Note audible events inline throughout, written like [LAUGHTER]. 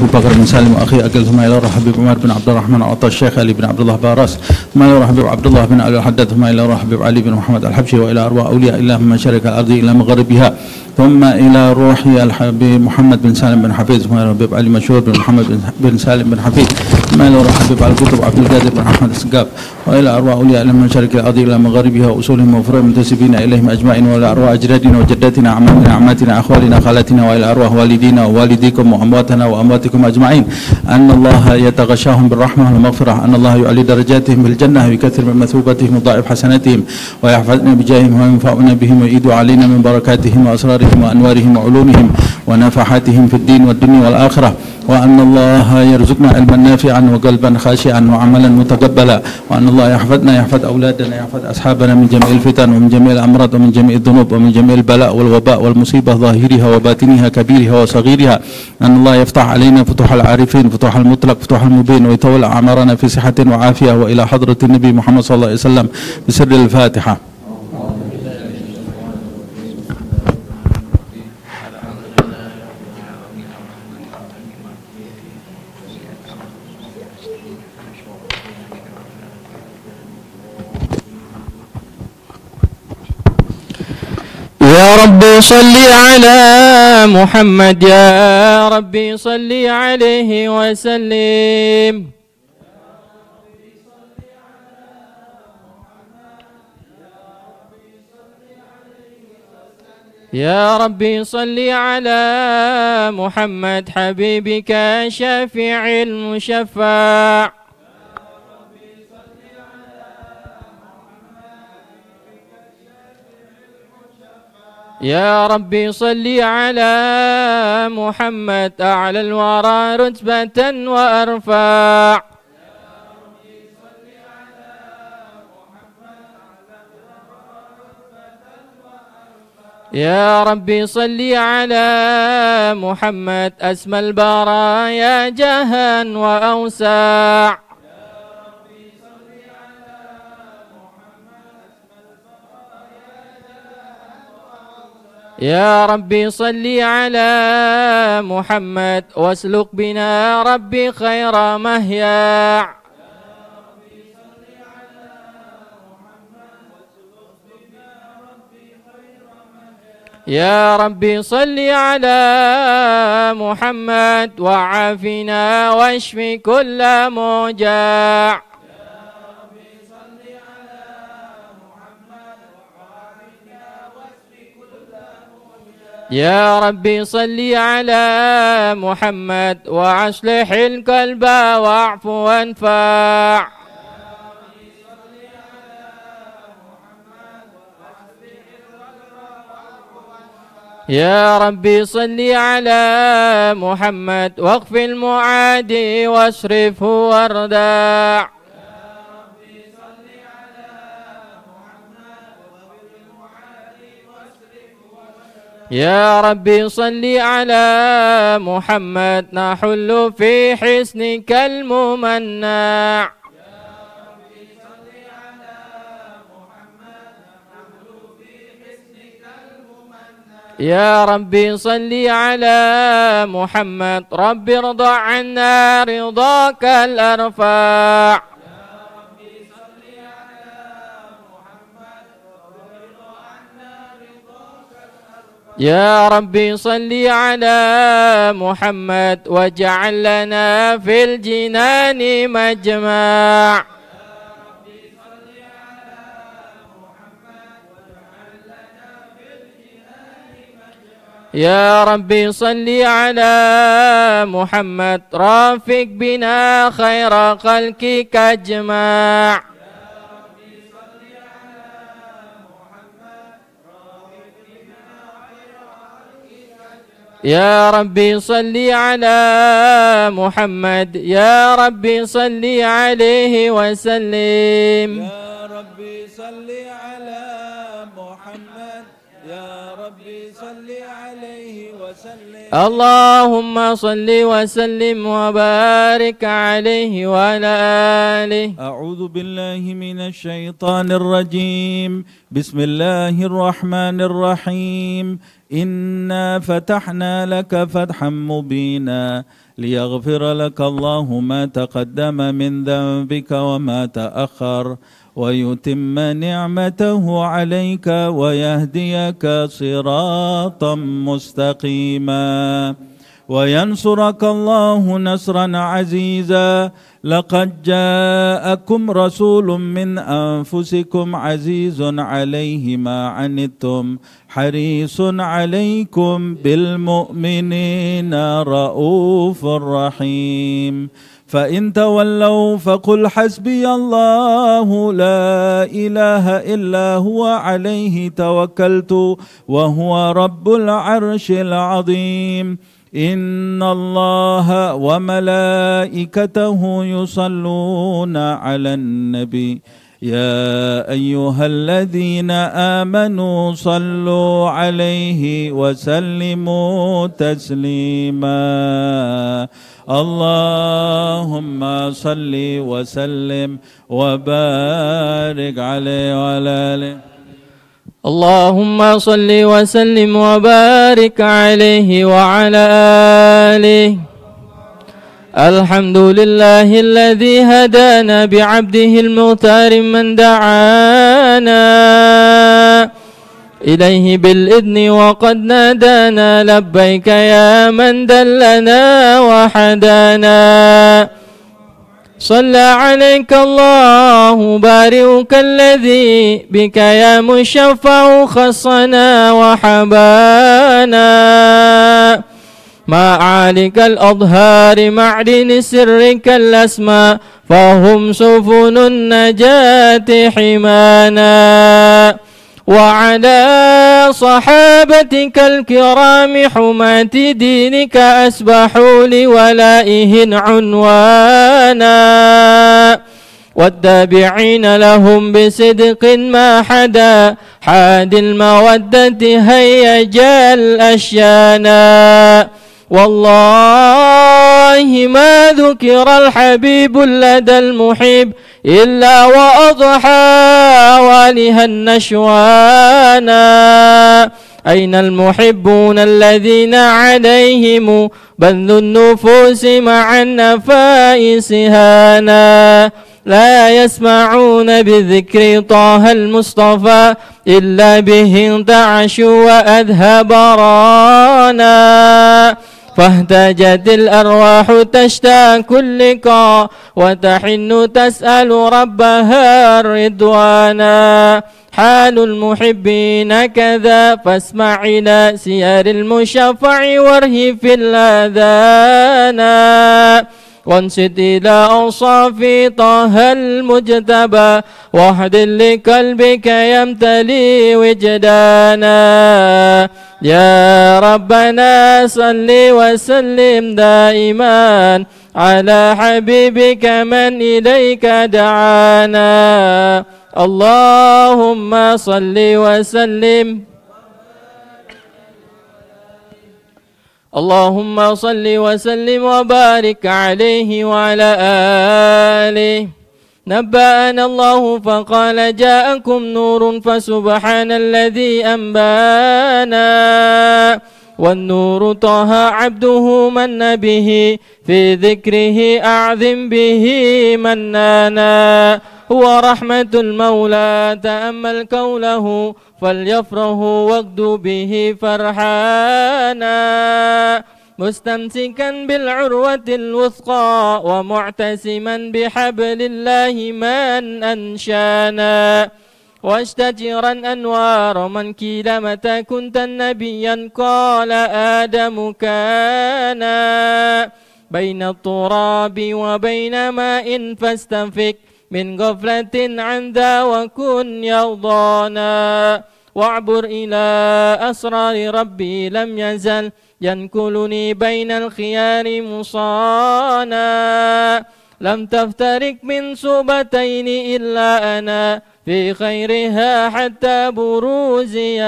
ابو بكر بن سالم واخي اكل ثم الى حبيب عمر بن عبد الرحمن عطى الشيخ علي بن عبد الله باراس ثم الى حبيب عبد الله بن علي الحداد ثم الى حبيب علي بن محمد الحبشي والى ارواح اولياء الله من شرك الارض الى مغربها ثم الى روحي الحبيب محمد بن سالم بن حفيظ ثم الى حبيب علي مشهور بن محمد بن سالم بن حفيظ أكمل ورحبب على الكتب عبد القادر بن أحمد السقاف وإلى أرواح أولياء المشارق الأرض إلى مغاربها وأصولهم وفرهم المنتسبين إليهم أجمعين وإلى أرواح أجدادنا وجداتنا أعمامنا أعماتنا أخوالنا خالاتنا وإلى أرواح والدينا ووالديكم وأمواتنا وأمواتكم أجمعين أن الله يتغشاهم بالرحمة والمغفرة أن الله يعلي درجاتهم بالجنه ويكثر من مثوبتهم ويضاعف حسناتهم ويحفظنا بجاههم وينفعنا بهم ويعيد علينا من بركاتهم وأسرارهم وأنوارهم وعلومهم ونفحاتهم في الدين والدنيا والآخرة وأن الله يرزقنا علما نافعا وقلبا خاشعا وعملا متقبلا وأن الله يحفظنا يحفظ أولادنا يحفظ أصحابنا من جميع الفتن ومن جميع الأمراض ومن جميع الذنوب ومن جميع البلاء والوباء والمصيبة ظاهرها وباطنها كبيرها وصغيرها أن الله يفتح علينا فتوح العارفين فتوح المطلق فتوح المبين ويطول أعمارنا في صحة وعافية وإلى حضرة النبي محمد صلى الله عليه وسلم بسر الفاتحة صل على محمد يا ربي صل عليه وسلم يا ربي صل على محمد حبيبك شفيع المشفع يا ربي صل على محمد أعلى الورى رتبة وأرفع يا ربي صل على محمد أسمى البرايا جها وأوسع يا ربي صل على محمد واسلك بنا ربي خير مهياع يا ربي صل على محمد وعافنا واشف كل مجاع يا ربي صل على محمد وأصلح القلب واعف وانفع يا ربي صل على محمد واغفر المعادي واصرفه واردع يا ربي صل على محمد نحل في حسنك الممنع يا ربي صل على محمد ربي ارضى عنا رضاك الأرفاع يا ربي صل على محمد نحل عنا رضاك الأرفاع يا ربي صل على محمد واجعل لنا في الجنان مجمع يا ربي صل على محمد رافق بنا خير خلقك اجمع يا ربي صلي على محمد يا ربي صلي عليه وسلم يا ربي صلي على محمد يا ربي صلي عليه اللهم صل وسلم وبارك عليه وعلى آله أعوذ بالله من الشيطان الرجيم بسم الله الرحمن الرحيم إنا فتحنا لك فتحا مبينا ليغفر لك الله ما تقدم من ذنبك وما تأخر ويتم نعمته عليك ويهديك صراطا مستقيما وينصرك الله نصرا عزيزا لقد جاءكم رسول من انفسكم عزيز عليه ما عنتم حريص عليكم بالمؤمنين رؤوف رحيم فإن تولوا فقل حسبي الله لا إله إلا هو عليه توكلت وهو رب العرش العظيم إن الله وملائكته يصلون على النبي يا ايها الذين امنوا صلوا عليه وسلموا تسليما اللهم صل وسلم وبارك عليه وعلى اله اللهم صل وسلم وبارك عليه وعلى اله الحمد لله الذي هدانا بعبده المغتار من دعانا إليه بالإذن وقد نادانا لبيك يا من دلنا وحدانا صلى عليك الله بارئك الذي بك يا مشفع خصنا وحبانا ما عالك الأظهار معدن سرك الأسماء فهم سفن النجاة حمانا وعلى صحابتك الكرام حماة دينك أسبحوا لولائهن عنوانا والتابعين لهم بصدق ما حدا حاد المودة هيجا الأشيانا والله ما ذكر الحبيب لدى المحب إلا وأضحى والها النشوانا أين المحبون الذين عليهم بذل النفوس مع النفائس هانا لا يسمعون بذكر طه المصطفى إلا به انتعشوا وأذهب رانا فاهتجت الأرواح تشتاك اللقاء وتحن تسأل ربها الرضوانا حال المحبين كذا فاسمع إلى سير المشفع وارهف الأذانا وانشد إلى أوصاف طه المجتبى واحد لقلبك يمتلي وجدانا يا ربنا صل وسلم دائما على حبيبك من إليك دعانا اللهم صل وسلم اللهم صل وسلم وبارك عليه وعلى آله نبأنا الله فقال جاءكم نور فسبحان الذي أنبانا والنور طه عبده من به في ذكره أعظم به منانا هو رحمة المولى تأمل قوله فليفرحوا واغدوا به فرحانا مستمسكا بالعروة الوثقى ومعتسما بحبل الله من أنشانا واشتجرا أنوار من كيل متى كنت نبيا قال آدم كانا بين التراب وبين ماء فاستنفك من غفلة عن ذا وكن يرضانا واعبر إلى أسرار ربي لم يزل ينكلني بين الخيار مصانا لم تفترق من صوبتين إلا أنا في خيرها حتى بروزي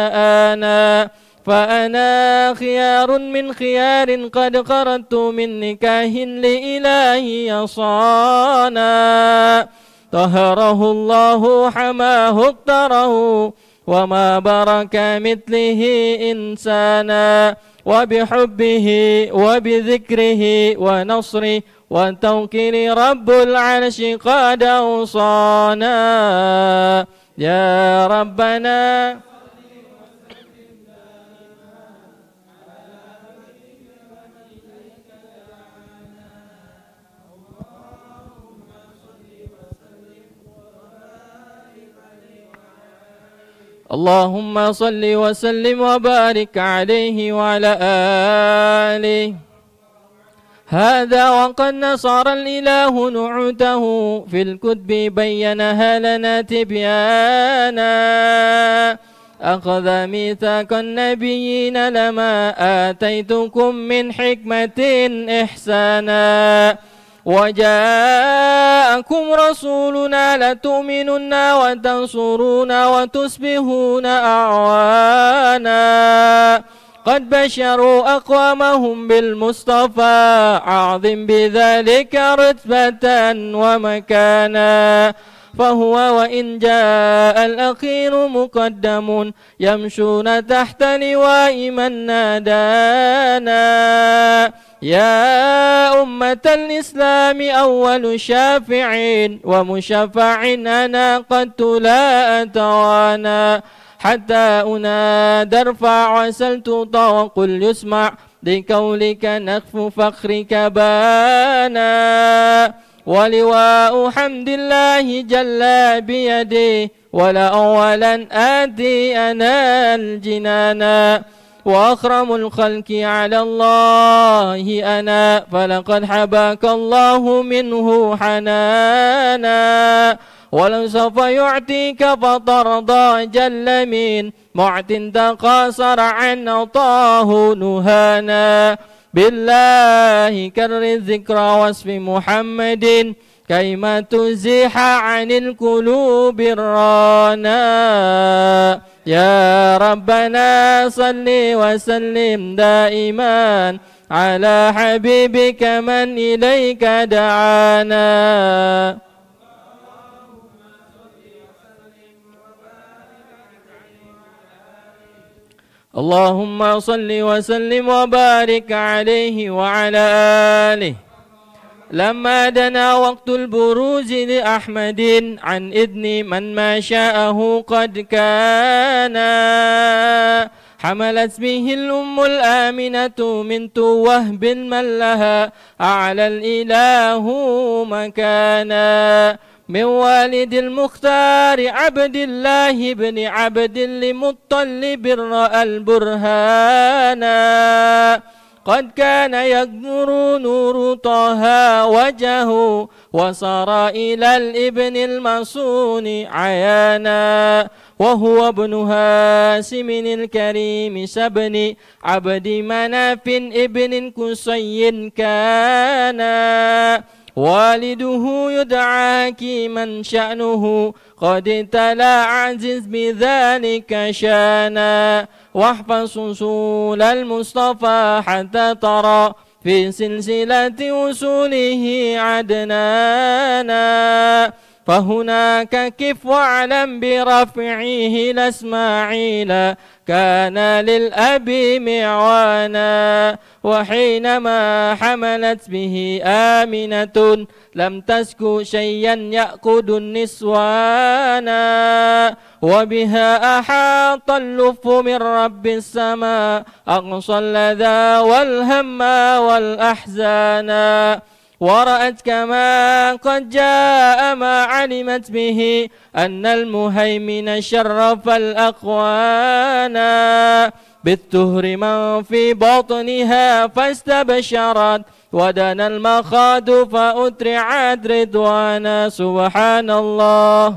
أنا فأنا خيار من خيار قد قرت من نكاه لإلهي صانا طهره الله حماه اقتره وما برك مثله إنسانا وبحبه وبذكره ونصره وتوكل رب العرش قد أوصانا يا ربنا اللهم صل وسلم وبارك عليه وعلى آله هذا وقد نصر الإله نعوته في الكتب بينها لنا تبيانا أخذ ميثاق النبيين لما آتيتكم من حكمة إحسانا وجاءكم رسولنا لتؤمنن وتنصرون وتسبهون أعوانا قد بشروا أقوامهم بالمصطفى أعظم بذلك رتبة ومكانا فهو وإن جاء الأخير مقدم يمشون تحت لواء من نادانا يا أمة الإسلام أول شافع ومشفع أنا قد لا أتوانا حتى أنادى ارفع وسلت وقل يسمع لقولك نخف فخرك بانا ولواء حمد الله جل بيدي ولأولا آتي أنا الجنانا وأخرم الخلق على الله أنا فلقد حباك الله منه حنانا ولو سوف يعطيك فترضى جل من معت تقاصر عن عطاه نهانا بالله كر الذكرى واسم محمد كيما تزيح عن القلوب الرانا يا ربنا صل وسلم دائما على حبيبك من إليك دعانا اللهم صل وسلم وبارك عليه وعلى آله لما دنا وقت البروز لأحمد عن إذن من ما شاءه قد كان حملت به الأم الآمنة من توهب من لها أعلى الإله مكانا من والد المختار عبد الله بن عبد لمطلب رأى البرهانا قد كان يجر نور طه وجهه وصار إلى الابن المصون عيانا وهو ابن هاسم الكريم سبن عبد مناف ابن كسي كانا والده يدعى كيما شأنه قد تلا عزيز بذلك شانا واحفظ رسول المصطفى حتى ترى في سلسلة وصوله عدنانا فهناك كف واعلم برفعه لاسماعيل كان للأب معوانا وحينما حملت به آمنة لم تسك شيئا ياقد النسوانا وبها أحاط اللف من رب السماء أقصى اللذى والهم والأحزانا ورأت كما قد جاء ما علمت به أن المهيمن شرف الأخوانا بالتهر من في بطنها فاستبشرت ودنا المخاض فأترعت رضوانا سبحان الله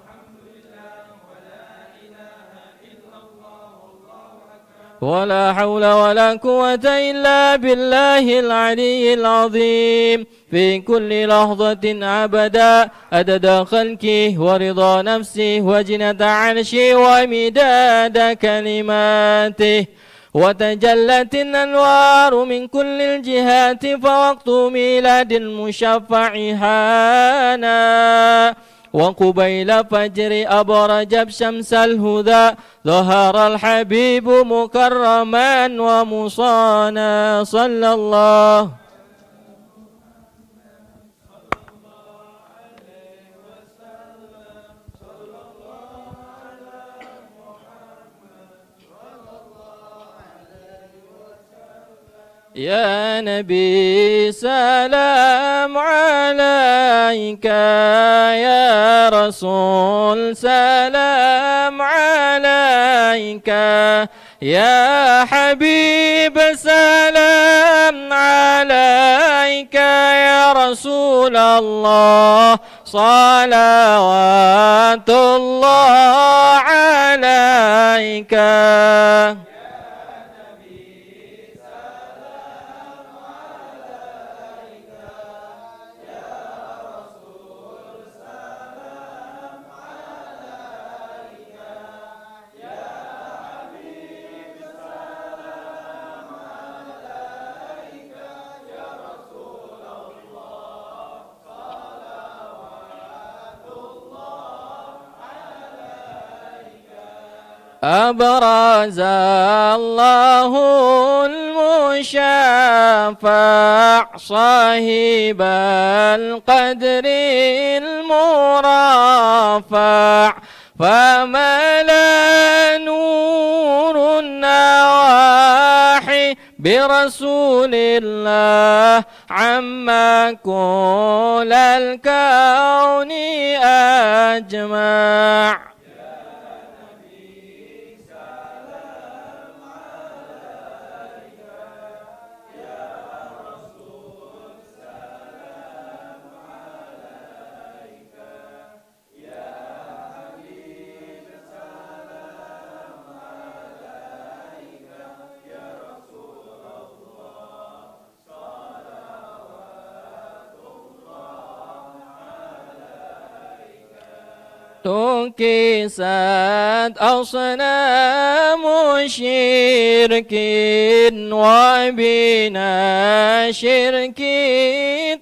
ولا حول ولا قوة إلا بالله العلي العظيم في كل لحظة أبدا أدد خلقه ورضا نفسه وجنة عرشه ومداد كلماته وتجلت الأنوار من كل الجهات فوقت ميلاد المشفع هانا وقبيل فجر أبرجب شمس الهدى ظهر الحبيب مكرما ومصانا صلى الله يا نبي سلام عليك يا رسول سلام عليك يا حبيب سلام عليك يا رسول الله صلوات الله عليك أبرز الله المشافع صاحب القدر المرافع فملا نور النواحي برسول الله عما كل الكون أجمع تنكست أصنام شرك وبنا شرك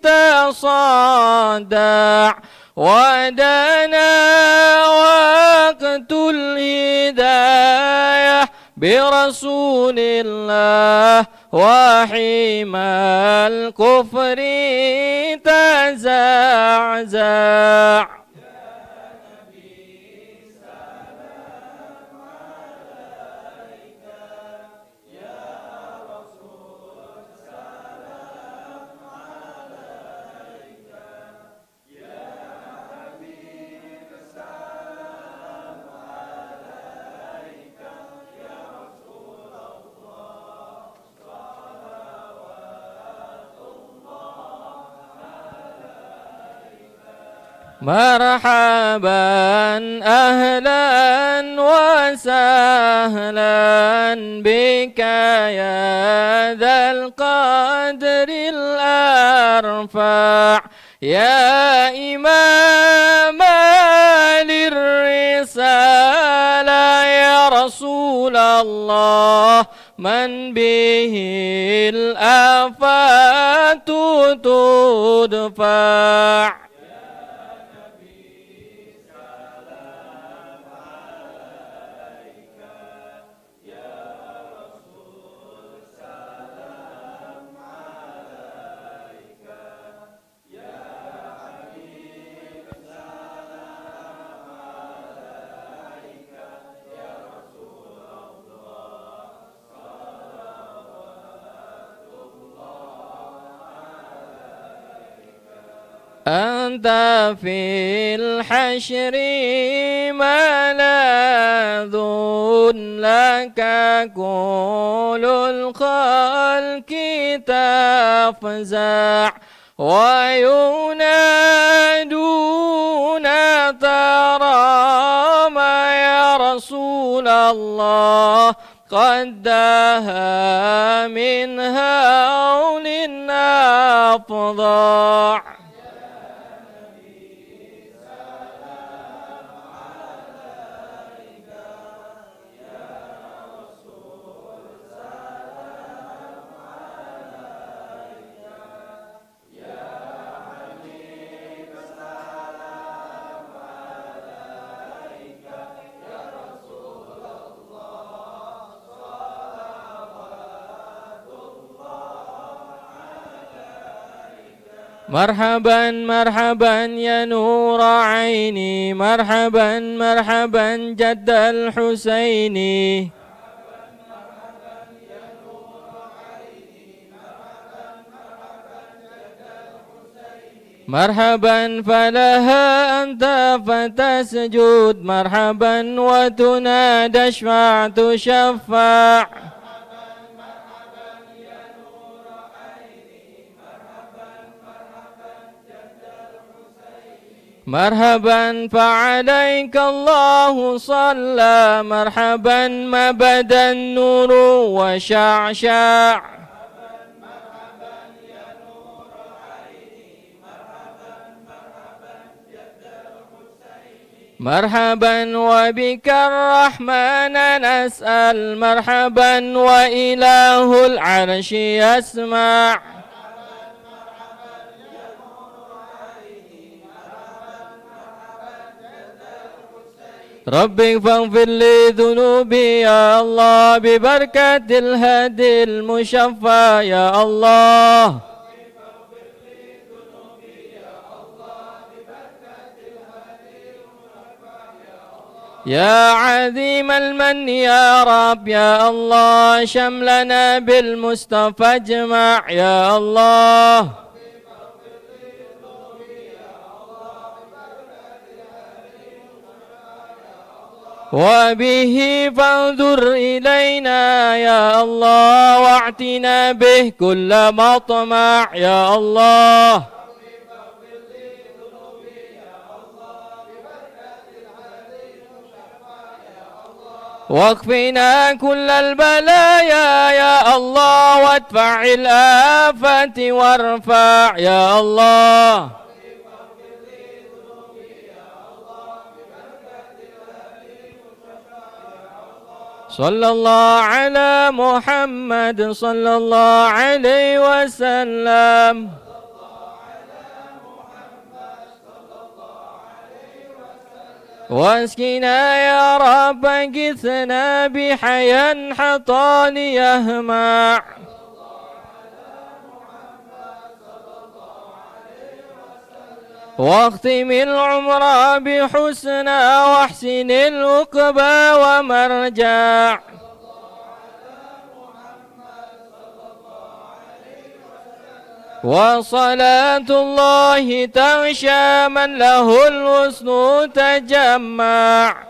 تصدع ودنا وقت الهداية برسول الله وحيم الكفر تزعزع مرحبا أهلا وسهلا بك يا ذا القدر الأرفع يا إمام للرسالة يا رسول الله من به الآفات تدفع أنت في الحشر ملاذ لك كل الخلق تفزع وينادون ترام يا رسول الله قد دها من هول أفضع marhaban marhaban ya nur aini marhaban marhaban jadal husaini marhaban marhaban ya nur aini marhaban marhaban jad al husaini مرحبا فعليك الله صلى مرحبا ما بدا النور وشعشع مرحبا وبك الرحمن نسأل مرحبا وإله العرش يسمع رب فاغفر لي ذنوبي يا الله ببركة الهدي المشفى يا الله يا عظيم المن يا رب يا الله شملنا بالمصطفى اجمع يا الله وبه فانظر إلينا يا الله واعتنا به كل مطمع يا الله واكفنا كل البلايا يا الله وادفع الآفات وارفع يا الله صلى الله على محمد صلى الله عليه وسلم واسقنا يا رب قثنا بحيا حطان يهمع واختم العمر بحسنى واحسن العقبى ومرجع وصلاة الله تغشى من له الحسن تجمع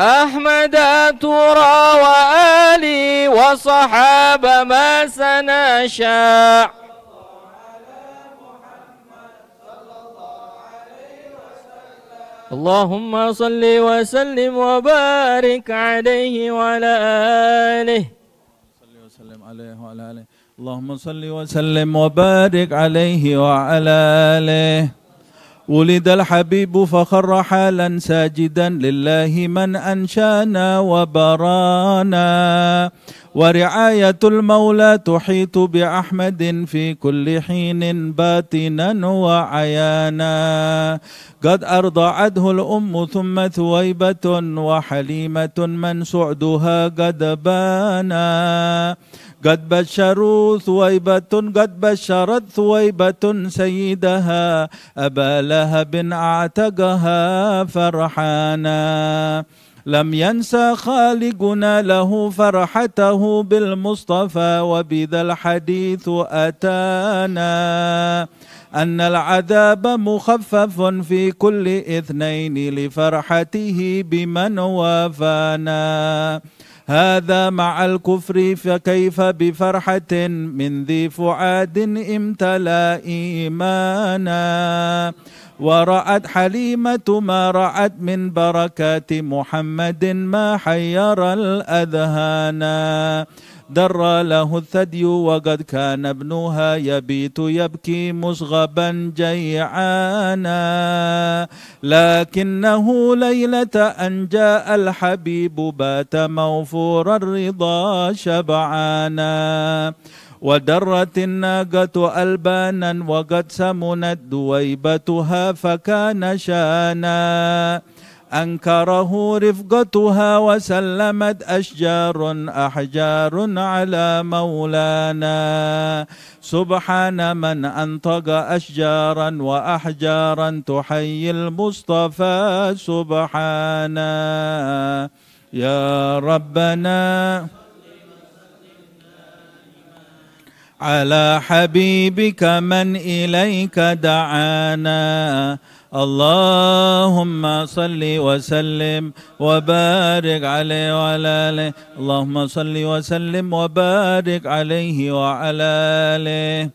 أحمد ترى وآلي وصحاب ما سنشاع اللهم صل وسلم وبارك عليه وعلى آله صل وسلم عليه وعلى آله اللهم صل وسلم وبارك عليه وعلى آله ولد الحبيب فخر حالا ساجدا لله من أنشانا وبرانا ورعاية المولى تحيط بأحمد في كل حين باطنا وعيانا قد أرضعته الأم ثم ثويبة وحليمة من سعدها قد بانا قد بشروا ثويبة قد بشرت ثويبة سيدها أبا لهب أعتقها فرحانا لم ينسى خالقنا له فرحته بالمصطفى وبذا الحديث أتانا أن العذاب مخفف في كل اثنين لفرحته بمن وافانا هذا مع الكفر فكيف بفرحة من ذي فعاد امتلأ إيمانا ورأت حليمة ما رأت من بركات محمد ما حير الأذهانا در له الثدي وقد كان ابنها يبيت يبكي مصغبا جيعانا لكنه ليلة أن جاء الحبيب بات موفور الرضا شبعانا ودرت الناقة ألبانا وقد سمنت دويبتها فكان شانا أنكره رفقتها وسلمت أشجار أحجار على مولانا سبحان من أنطق أشجارا وأحجارا تحيي المصطفى سبحانا يا ربنا على حبيبك من إليك دعانا اللهم صل وسلم وبارك عليه وعلى آله اللهم صل وسلم وبارك عليه وعلى آله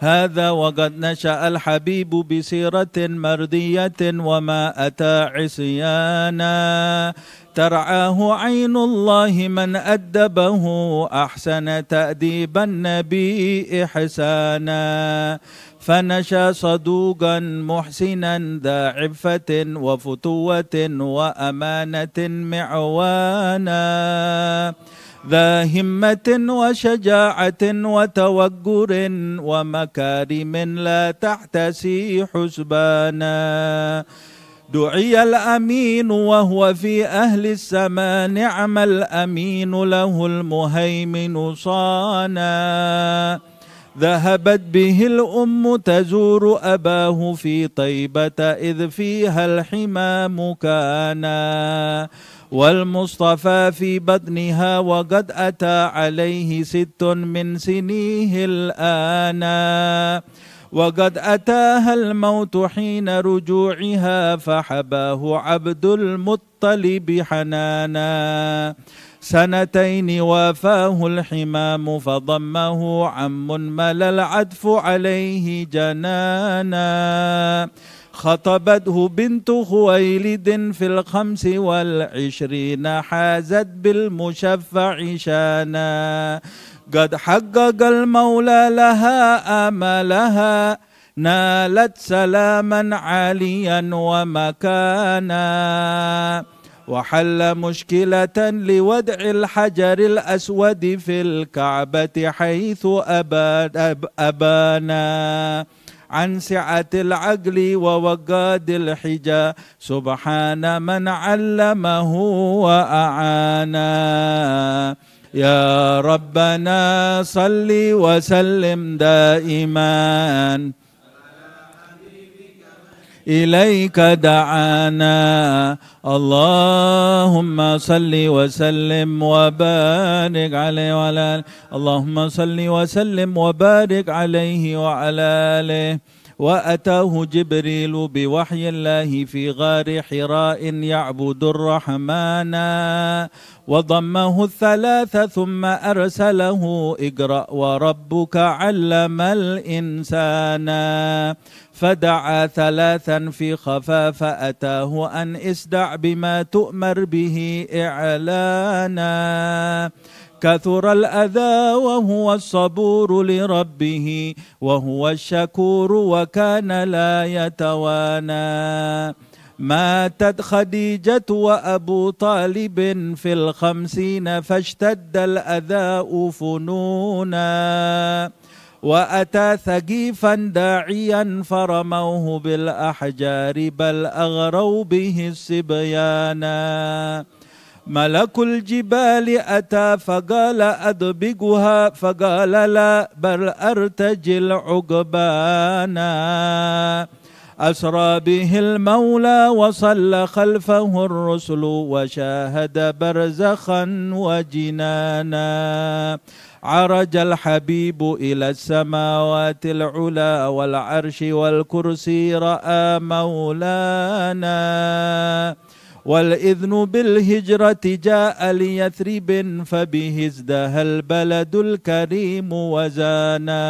هذا وقد نشأ الحبيب بسيرة مردية وما أتى عصيانا ترعاه عين الله من أدبه أحسن تأديب النبي إحسانا فنشا صدوقا محسنا ذا عفة وفتوة وأمانة معوانا ذا همة وشجاعة وتوقر ومكارم لا تحتسي حسبانا دعي الأمين وهو في أهل السماء نعم الأمين له المهيمن صانا ذهبت به الأم تزور أباه في طيبة إذ فيها الحمام كانا والمصطفى في بطنها وقد أتى عليه ست من سنيه الآن وقد أتاها الموت حين رجوعها فحباه عبد المطلب حنانا سنتين وافاه الحمام فضمه عم مل العدف عليه جنانا خطبته بنت خويلد في الخمس والعشرين حازت بالمشفع شانا قد حقق المولى لها املها نالت سلاما عاليا ومكانا وحل مشكلة لودع الحجر الأسود في الكعبة حيث أبانا عن سعة العقل ووقاد الحجا سبحان من علمه وأعانا يا ربنا صل وسلم دائما إليك دعانا اللهم صل وسلم وبارك عليه وعلى آله اللهم صل وسلم وبارك عليه وعلى آله وأتاه جبريل بوحي الله في غار حراء يعبد الرحمن وضمه الثلاث ثم أرسله اقرأ وربك علم الإنسان فدعا ثلاثا في خفا فأتاه أن اسدع بما تؤمر به إعلانا كثر الأذى وهو الصبور لربه وهو الشكور وكان لا يتوانى ماتت خديجة وأبو طالب في الخمسين فاشتد الأذى فنونا وأتى ثقيفا داعيا فرموه بالأحجار بل أغروا به السبيانا ملك الجبال أتى فقال أدبقها فقال لا بل أرتجل عقبانا أسرى به المولى وصلى خلفه الرسل وشاهد برزخا وجنانا عرج الحبيب إلى السماوات العلا والعرش والكرسي رأى مولانا والإذن بالهجرة جاء ليثرب فبه ازدهى البلد الكريم وزانا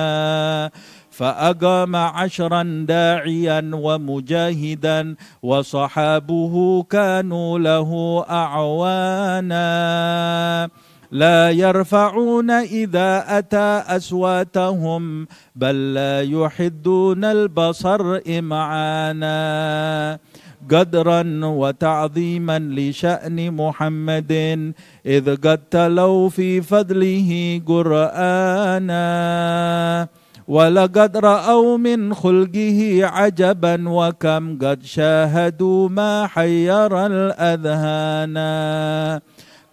فأقام عشرا داعيا ومجاهدا وصحابه كانوا له أعوانا لا يرفعون إذا أتى أسواتهم بل لا يحدون البصر إمعانا قدرا وتعظيما لشأن محمد إذ قد تلوا في فضله قرآنا ولقد رأوا من خلقه عجبا وكم قد شاهدوا ما حير الأذهانا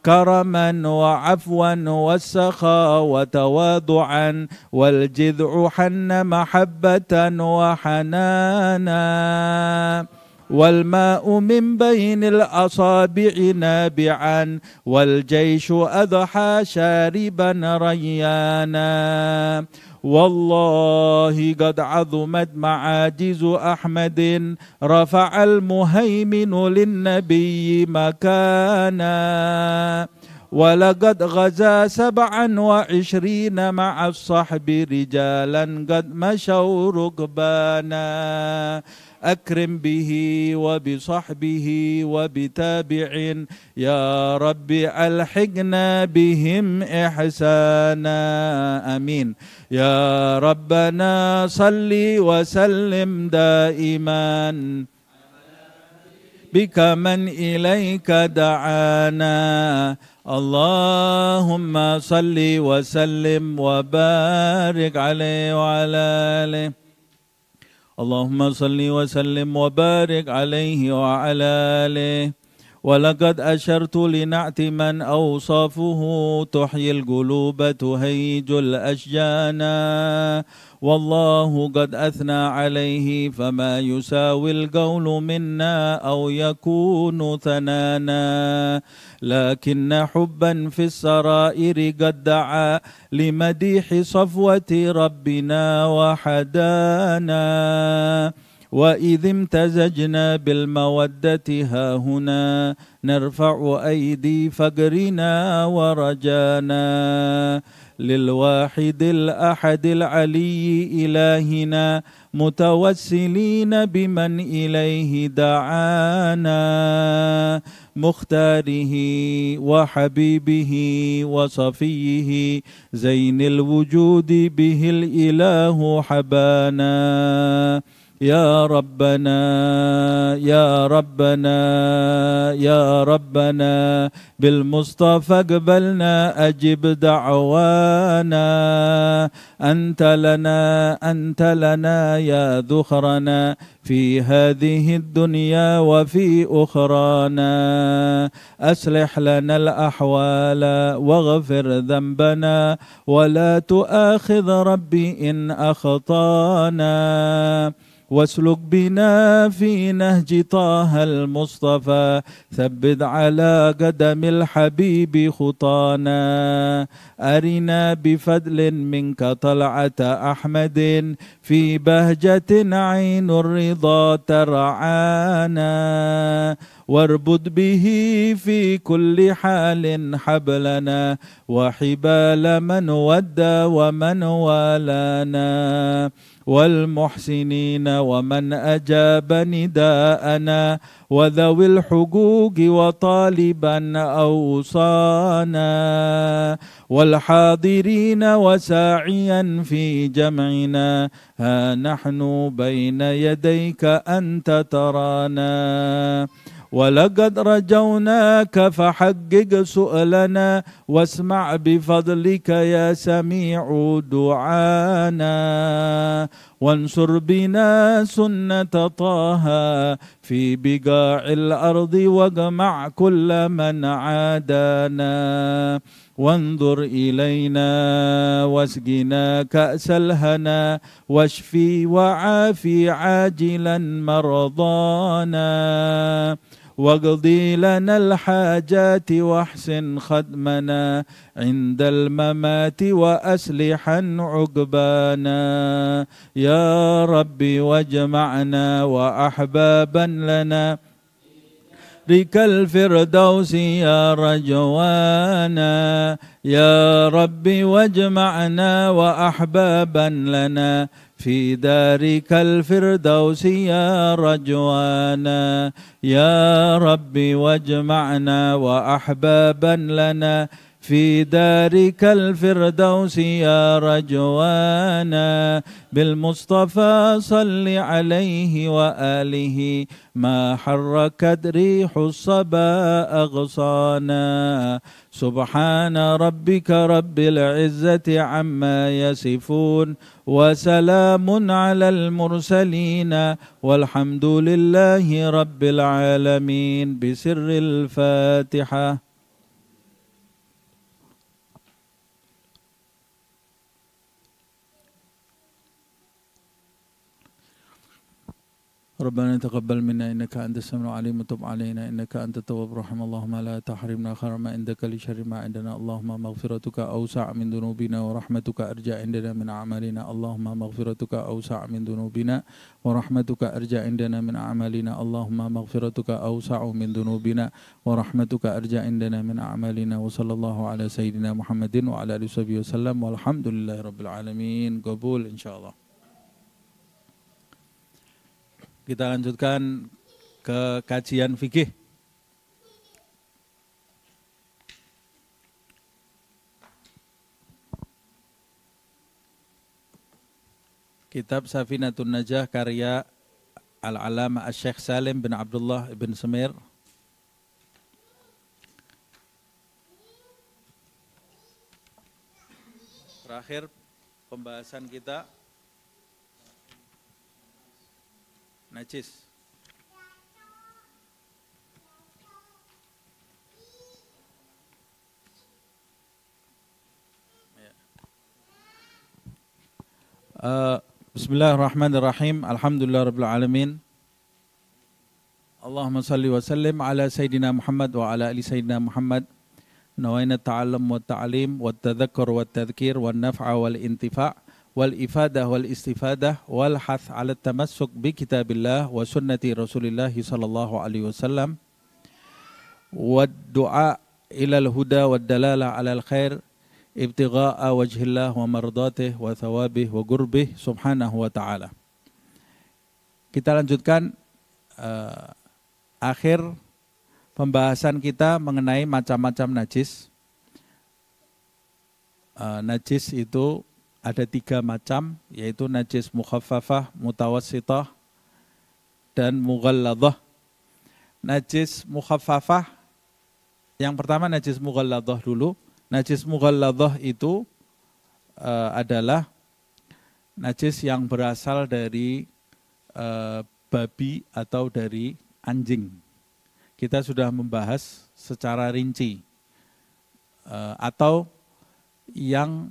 كرما وعفوا والسخاء وتواضعا والجذع حن محبة وحنانا والماء من بين الأصابع نابعا والجيش أضحى شاربا ريانا والله قد عظمت معاجز أحمد رفع المهيمن للنبي مكانا ولقد غزا سبعا وعشرين مع الصحب رجالا قد مشوا ركبانا أكرم به وبصحبه وبتابع يا رب ألحقنا بهم إحسانا أمين يا ربنا صل وسلم دائما بك من إليك دعانا اللهم صل وسلم وبارك عليه وعلى آله اللهم صل وسلم وبارك عليه وعلى آله ولقد أشرت لنعت من أوصافه تحيي القلوب تهيج الأشجان والله قد أثنى عليه فما يساوي القول منا أو يكون ثنانا لكن حبا في السرائر قد دعا لمديح صفوة ربنا وحدانا وإذ امتزجنا بالمودة ها هنا نرفع أيدي فقرنا ورجانا للواحد الأحد العلي إلهنا متوسلين بمن إليه دعانا مختاره وحبيبه وصفيه زين الوجود به الإله حبانا يا ربنا يا ربنا يا ربنا بالمصطفى اقبلنا اجب دعوانا انت لنا انت لنا يا ذخرنا في هذه الدنيا وفي اخرانا اصلح لنا الاحوال واغفر ذنبنا ولا تؤاخذ ربي ان اخطانا واسلك بنا في نهج طه المصطفى ثبت على قدم الحبيب خطانا أرنا بفضل منك طلعة أحمد في بهجة عين الرضا ترعانا واربط به في كل حال حبلنا وحبال من ودى ومن والانا والمحسنين ومن أجاب نداءنا وذوي الحقوق وطالبا أوصانا والحاضرين وساعيا في جمعنا ها نحن بين يديك أنت ترانا ولقد رجوناك فحقق سؤلنا واسمع بفضلك يا سميع دعانا وانصر بنا سنة طه في بقاع الأرض واجمع كل من عادانا وانظر إلينا واسقنا كأس الهنا واشفي وعافي عاجلا مرضانا واقضي لنا الحاجات واحسن خدمنا عند الممات وأسلحا عقبانا يا ربي واجمعنا وأحبابا لنا رك الفردوس يا رجوانا يا ربي واجمعنا وأحبابا لنا في دارك الفردوس يا رجوانا يا ربي واجمعنا وأحبابا لنا في دارك الفردوس يا رجوانا بالمصطفى صل عليه وآله ما حركت ريح الصبا أغصانا سبحان ربك رب العزة عما يصفون وسلام على المرسلين والحمد لله رب العالمين بسر الفاتحه ربنا تقبل منا انك انت السميع العليم وتب علينا انك انت التواب الرحيم اللهم لا تحرمنا خير ما عندك لشر ما عندنا اللهم مغفرتك اوسع من ذنوبنا ورحمتك ارجى عندنا من اعمالنا اللهم مغفرتك اوسع من ذنوبنا ورحمتك ارجى عندنا من اعمالنا اللهم مغفرتك اوسع من ذنوبنا ورحمتك ارجى عندنا من اعمالنا وصلى الله على سيدنا محمد وعلى اله وصحبه وسلم والحمد لله رب العالمين قبول ان شاء الله Kita lanjutkan ke kajian fikih. Kitab Safinatun Najah karya Al-Alama Syekh Salim bin Abdullah bin Semir. Terakhir pembahasan kita نجس آه، بسم الله الرحمن الرحيم الحمد لله رب العالمين اللهم صل وسلم على سيدنا محمد وعلى ال سيدنا محمد نوين التعلم والتعليم والتذكر والتذكير والنفع والانتفاع wal ifadah wal istifadah wal hath ala tamassuk bi kitabillah wa sunnati Rasulillah sallallahu alaihi wasallam wa du'a ila al huda wa dalala ala al khair ibtigha'a wajhillah wa mardatih wa thawabih wa gurbih subhanahu wa ta'ala kita lanjutkan uh, akhir pembahasan kita mengenai macam-macam najis uh, najis itu ada tiga macam yaitu najis mukhafafah, mutawasitah, dan mughalladah. Najis mukhafafah, yang pertama najis mughalladah dulu. Najis mughalladah itu e, adalah najis yang berasal dari e, babi atau dari anjing. Kita sudah membahas secara rinci e, atau yang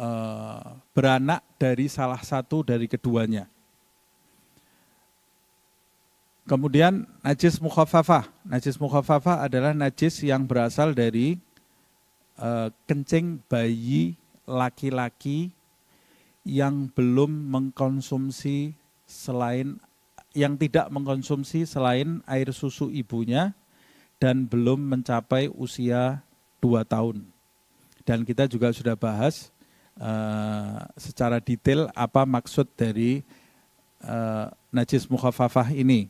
Eh, beranak dari salah satu dari keduanya. Kemudian najis mukhafafah. Najis mukhafafah adalah najis yang berasal dari e, kencing bayi laki-laki yang belum mengkonsumsi selain yang tidak mengkonsumsi selain air susu ibunya dan belum mencapai usia 2 tahun. Dan kita juga sudah bahas uh, secara detail apa maksud dari uh, najis mukhafafah ini.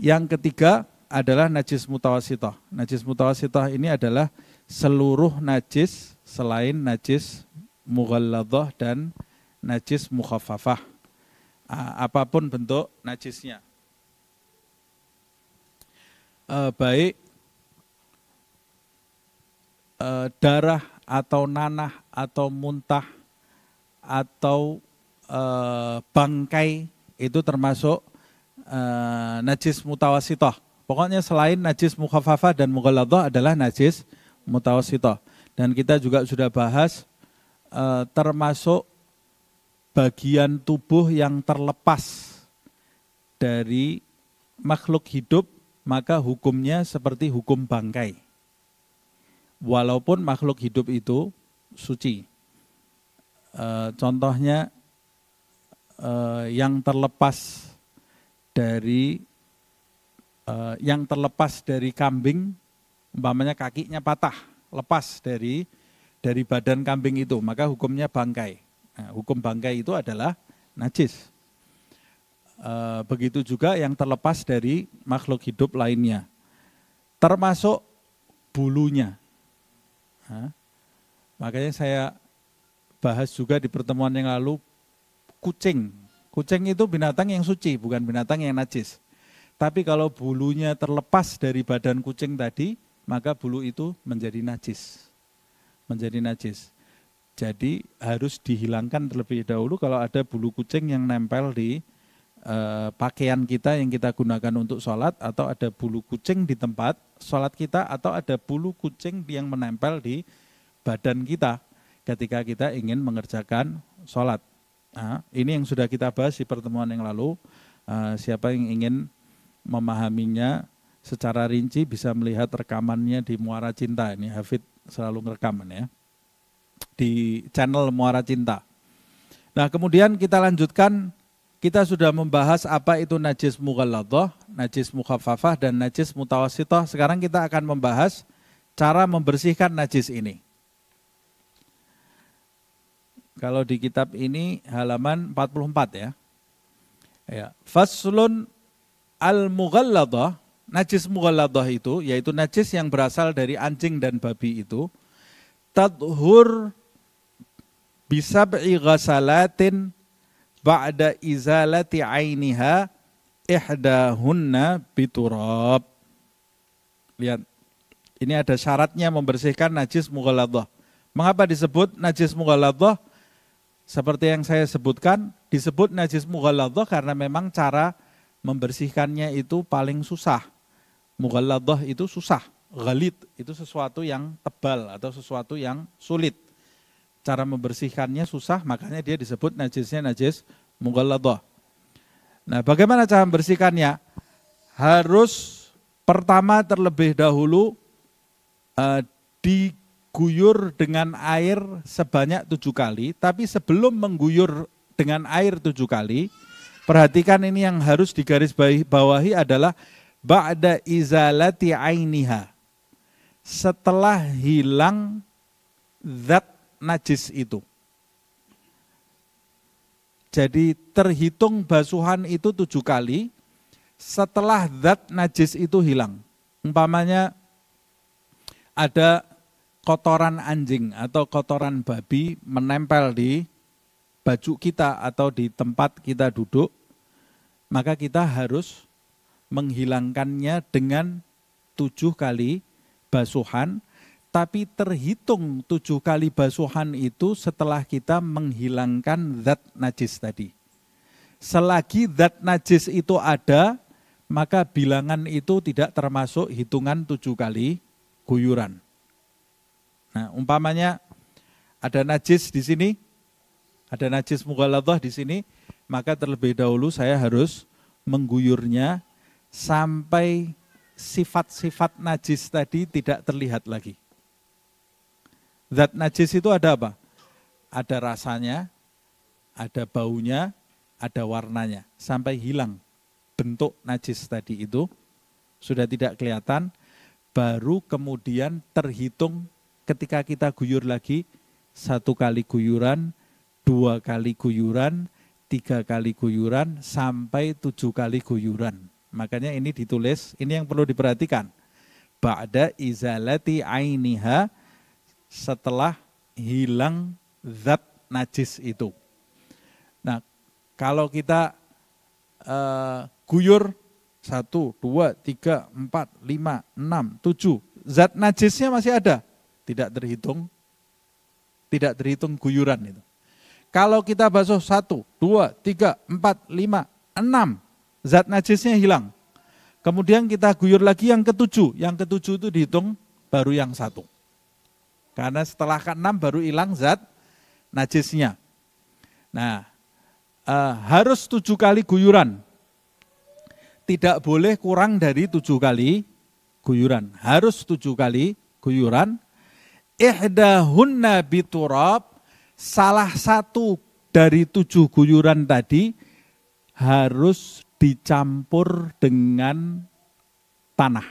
Yang ketiga adalah najis mutawasitoh. Najis mutawasitoh ini adalah seluruh najis selain najis mughalladoh dan najis mukhafafah. Eh, apapun bentuk najisnya. Uh, baik uh, darah atau nanah atau muntah atau e, bangkai itu termasuk e, najis mutawasitoh. Pokoknya selain najis mukhafafah dan mughalladhah adalah najis mutawasitoh. Dan kita juga sudah bahas e, termasuk bagian tubuh yang terlepas dari makhluk hidup maka hukumnya seperti hukum bangkai. Walaupun makhluk hidup itu suci. E, contohnya e, yang terlepas dari e, yang terlepas dari kambing, umpamanya kakinya patah, lepas dari dari badan kambing itu, maka hukumnya bangkai. Nah, hukum bangkai itu adalah najis. E, begitu juga yang terlepas dari makhluk hidup lainnya, termasuk bulunya. Nah, Makanya saya bahas juga di pertemuan yang lalu kucing. Kucing itu binatang yang suci, bukan binatang yang najis. Tapi kalau bulunya terlepas dari badan kucing tadi, maka bulu itu menjadi najis. Menjadi najis. Jadi harus dihilangkan terlebih dahulu kalau ada bulu kucing yang nempel di e, pakaian kita yang kita gunakan untuk sholat atau ada bulu kucing di tempat sholat kita atau ada bulu kucing yang menempel di badan kita ketika kita ingin mengerjakan sholat. Nah, ini yang sudah kita bahas di pertemuan yang lalu. Eh, siapa yang ingin memahaminya secara rinci bisa melihat rekamannya di Muara Cinta. Ini Hafid selalu ngerekaman ya. Di channel Muara Cinta. Nah kemudian kita lanjutkan kita sudah membahas apa itu najis mughalladhah, najis mukhafafah, dan najis mutawasitoh Sekarang kita akan membahas cara membersihkan najis ini. Kalau di kitab ini halaman 44 ya. Ya, faslun al-mughalladah, najis mughalladah itu yaitu najis yang berasal dari anjing dan babi itu tadhur bisab'i ghasalatin ba'da izalati ainiha ihdahunna biturab. Lihat, ini ada syaratnya membersihkan najis mughalladah. Mengapa disebut najis mughalladah? Seperti yang saya sebutkan, disebut najis mughalladhah karena memang cara membersihkannya itu paling susah. Mughalladhah itu susah, galit itu sesuatu yang tebal atau sesuatu yang sulit. Cara membersihkannya susah, makanya dia disebut najisnya najis mughalladhah. Nah, bagaimana cara membersihkannya? Harus pertama terlebih dahulu uh, di diguyur dengan air sebanyak tujuh kali, tapi sebelum mengguyur dengan air tujuh kali, perhatikan ini yang harus digarisbawahi adalah ba'da izalati ainiha. Setelah hilang zat najis itu. Jadi terhitung basuhan itu tujuh kali, setelah zat najis itu hilang. Umpamanya ada kotoran anjing atau kotoran babi menempel di baju kita atau di tempat kita duduk, maka kita harus menghilangkannya dengan tujuh kali basuhan, tapi terhitung tujuh kali basuhan itu setelah kita menghilangkan zat najis tadi. Selagi zat najis itu ada, maka bilangan itu tidak termasuk hitungan tujuh kali guyuran. Nah, umpamanya ada najis di sini, ada najis mughalladhah di sini, maka terlebih dahulu saya harus mengguyurnya sampai sifat-sifat najis tadi tidak terlihat lagi. Zat najis itu ada apa? Ada rasanya, ada baunya, ada warnanya, sampai hilang bentuk najis tadi itu sudah tidak kelihatan, baru kemudian terhitung ketika kita guyur lagi, satu kali guyuran, dua kali guyuran, tiga kali guyuran, sampai tujuh kali guyuran. Makanya ini ditulis, ini yang perlu diperhatikan. Ba'da izalati ainiha, setelah hilang zat najis itu. Nah, kalau kita uh, guyur satu, dua, tiga, empat, lima, enam, tujuh, zat najisnya masih ada, tidak terhitung, tidak terhitung guyuran itu. Kalau kita basuh satu, dua, tiga, empat, lima, enam, zat najisnya hilang. Kemudian kita guyur lagi yang ketujuh, yang ketujuh itu dihitung baru yang satu. Karena setelah keenam baru hilang zat najisnya. Nah, eh, harus tujuh kali guyuran. Tidak boleh kurang dari tujuh kali guyuran. Harus tujuh kali guyuran ihdahunna biturab salah satu dari tujuh guyuran tadi harus dicampur dengan tanah.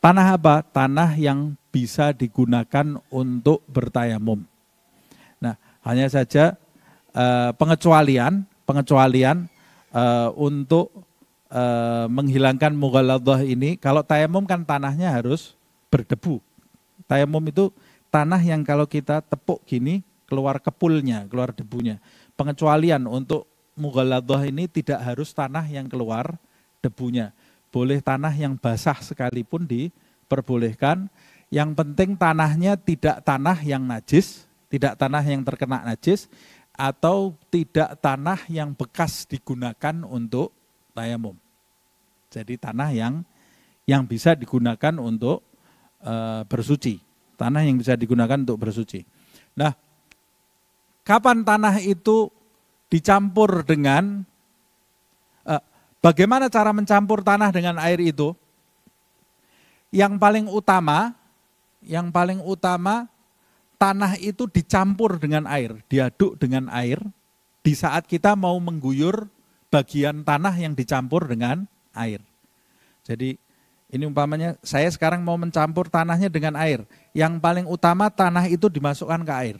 Tanah apa? Tanah yang bisa digunakan untuk bertayamum. Nah, hanya saja eh, pengecualian, pengecualian eh, untuk eh, menghilangkan mughaladhah ini, kalau tayamum kan tanahnya harus berdebu. Tayamum itu tanah yang kalau kita tepuk gini keluar kepulnya, keluar debunya. Pengecualian untuk mughaladhah ini tidak harus tanah yang keluar debunya. Boleh tanah yang basah sekalipun diperbolehkan. Yang penting tanahnya tidak tanah yang najis, tidak tanah yang terkena najis, atau tidak tanah yang bekas digunakan untuk tayamum. Jadi tanah yang yang bisa digunakan untuk e, bersuci, tanah yang bisa digunakan untuk bersuci. Nah, kapan tanah itu dicampur dengan e, bagaimana cara mencampur tanah dengan air itu? Yang paling utama, yang paling utama tanah itu dicampur dengan air, diaduk dengan air di saat kita mau mengguyur bagian tanah yang dicampur dengan air. Jadi ini umpamanya saya sekarang mau mencampur tanahnya dengan air. Yang paling utama tanah itu dimasukkan ke air.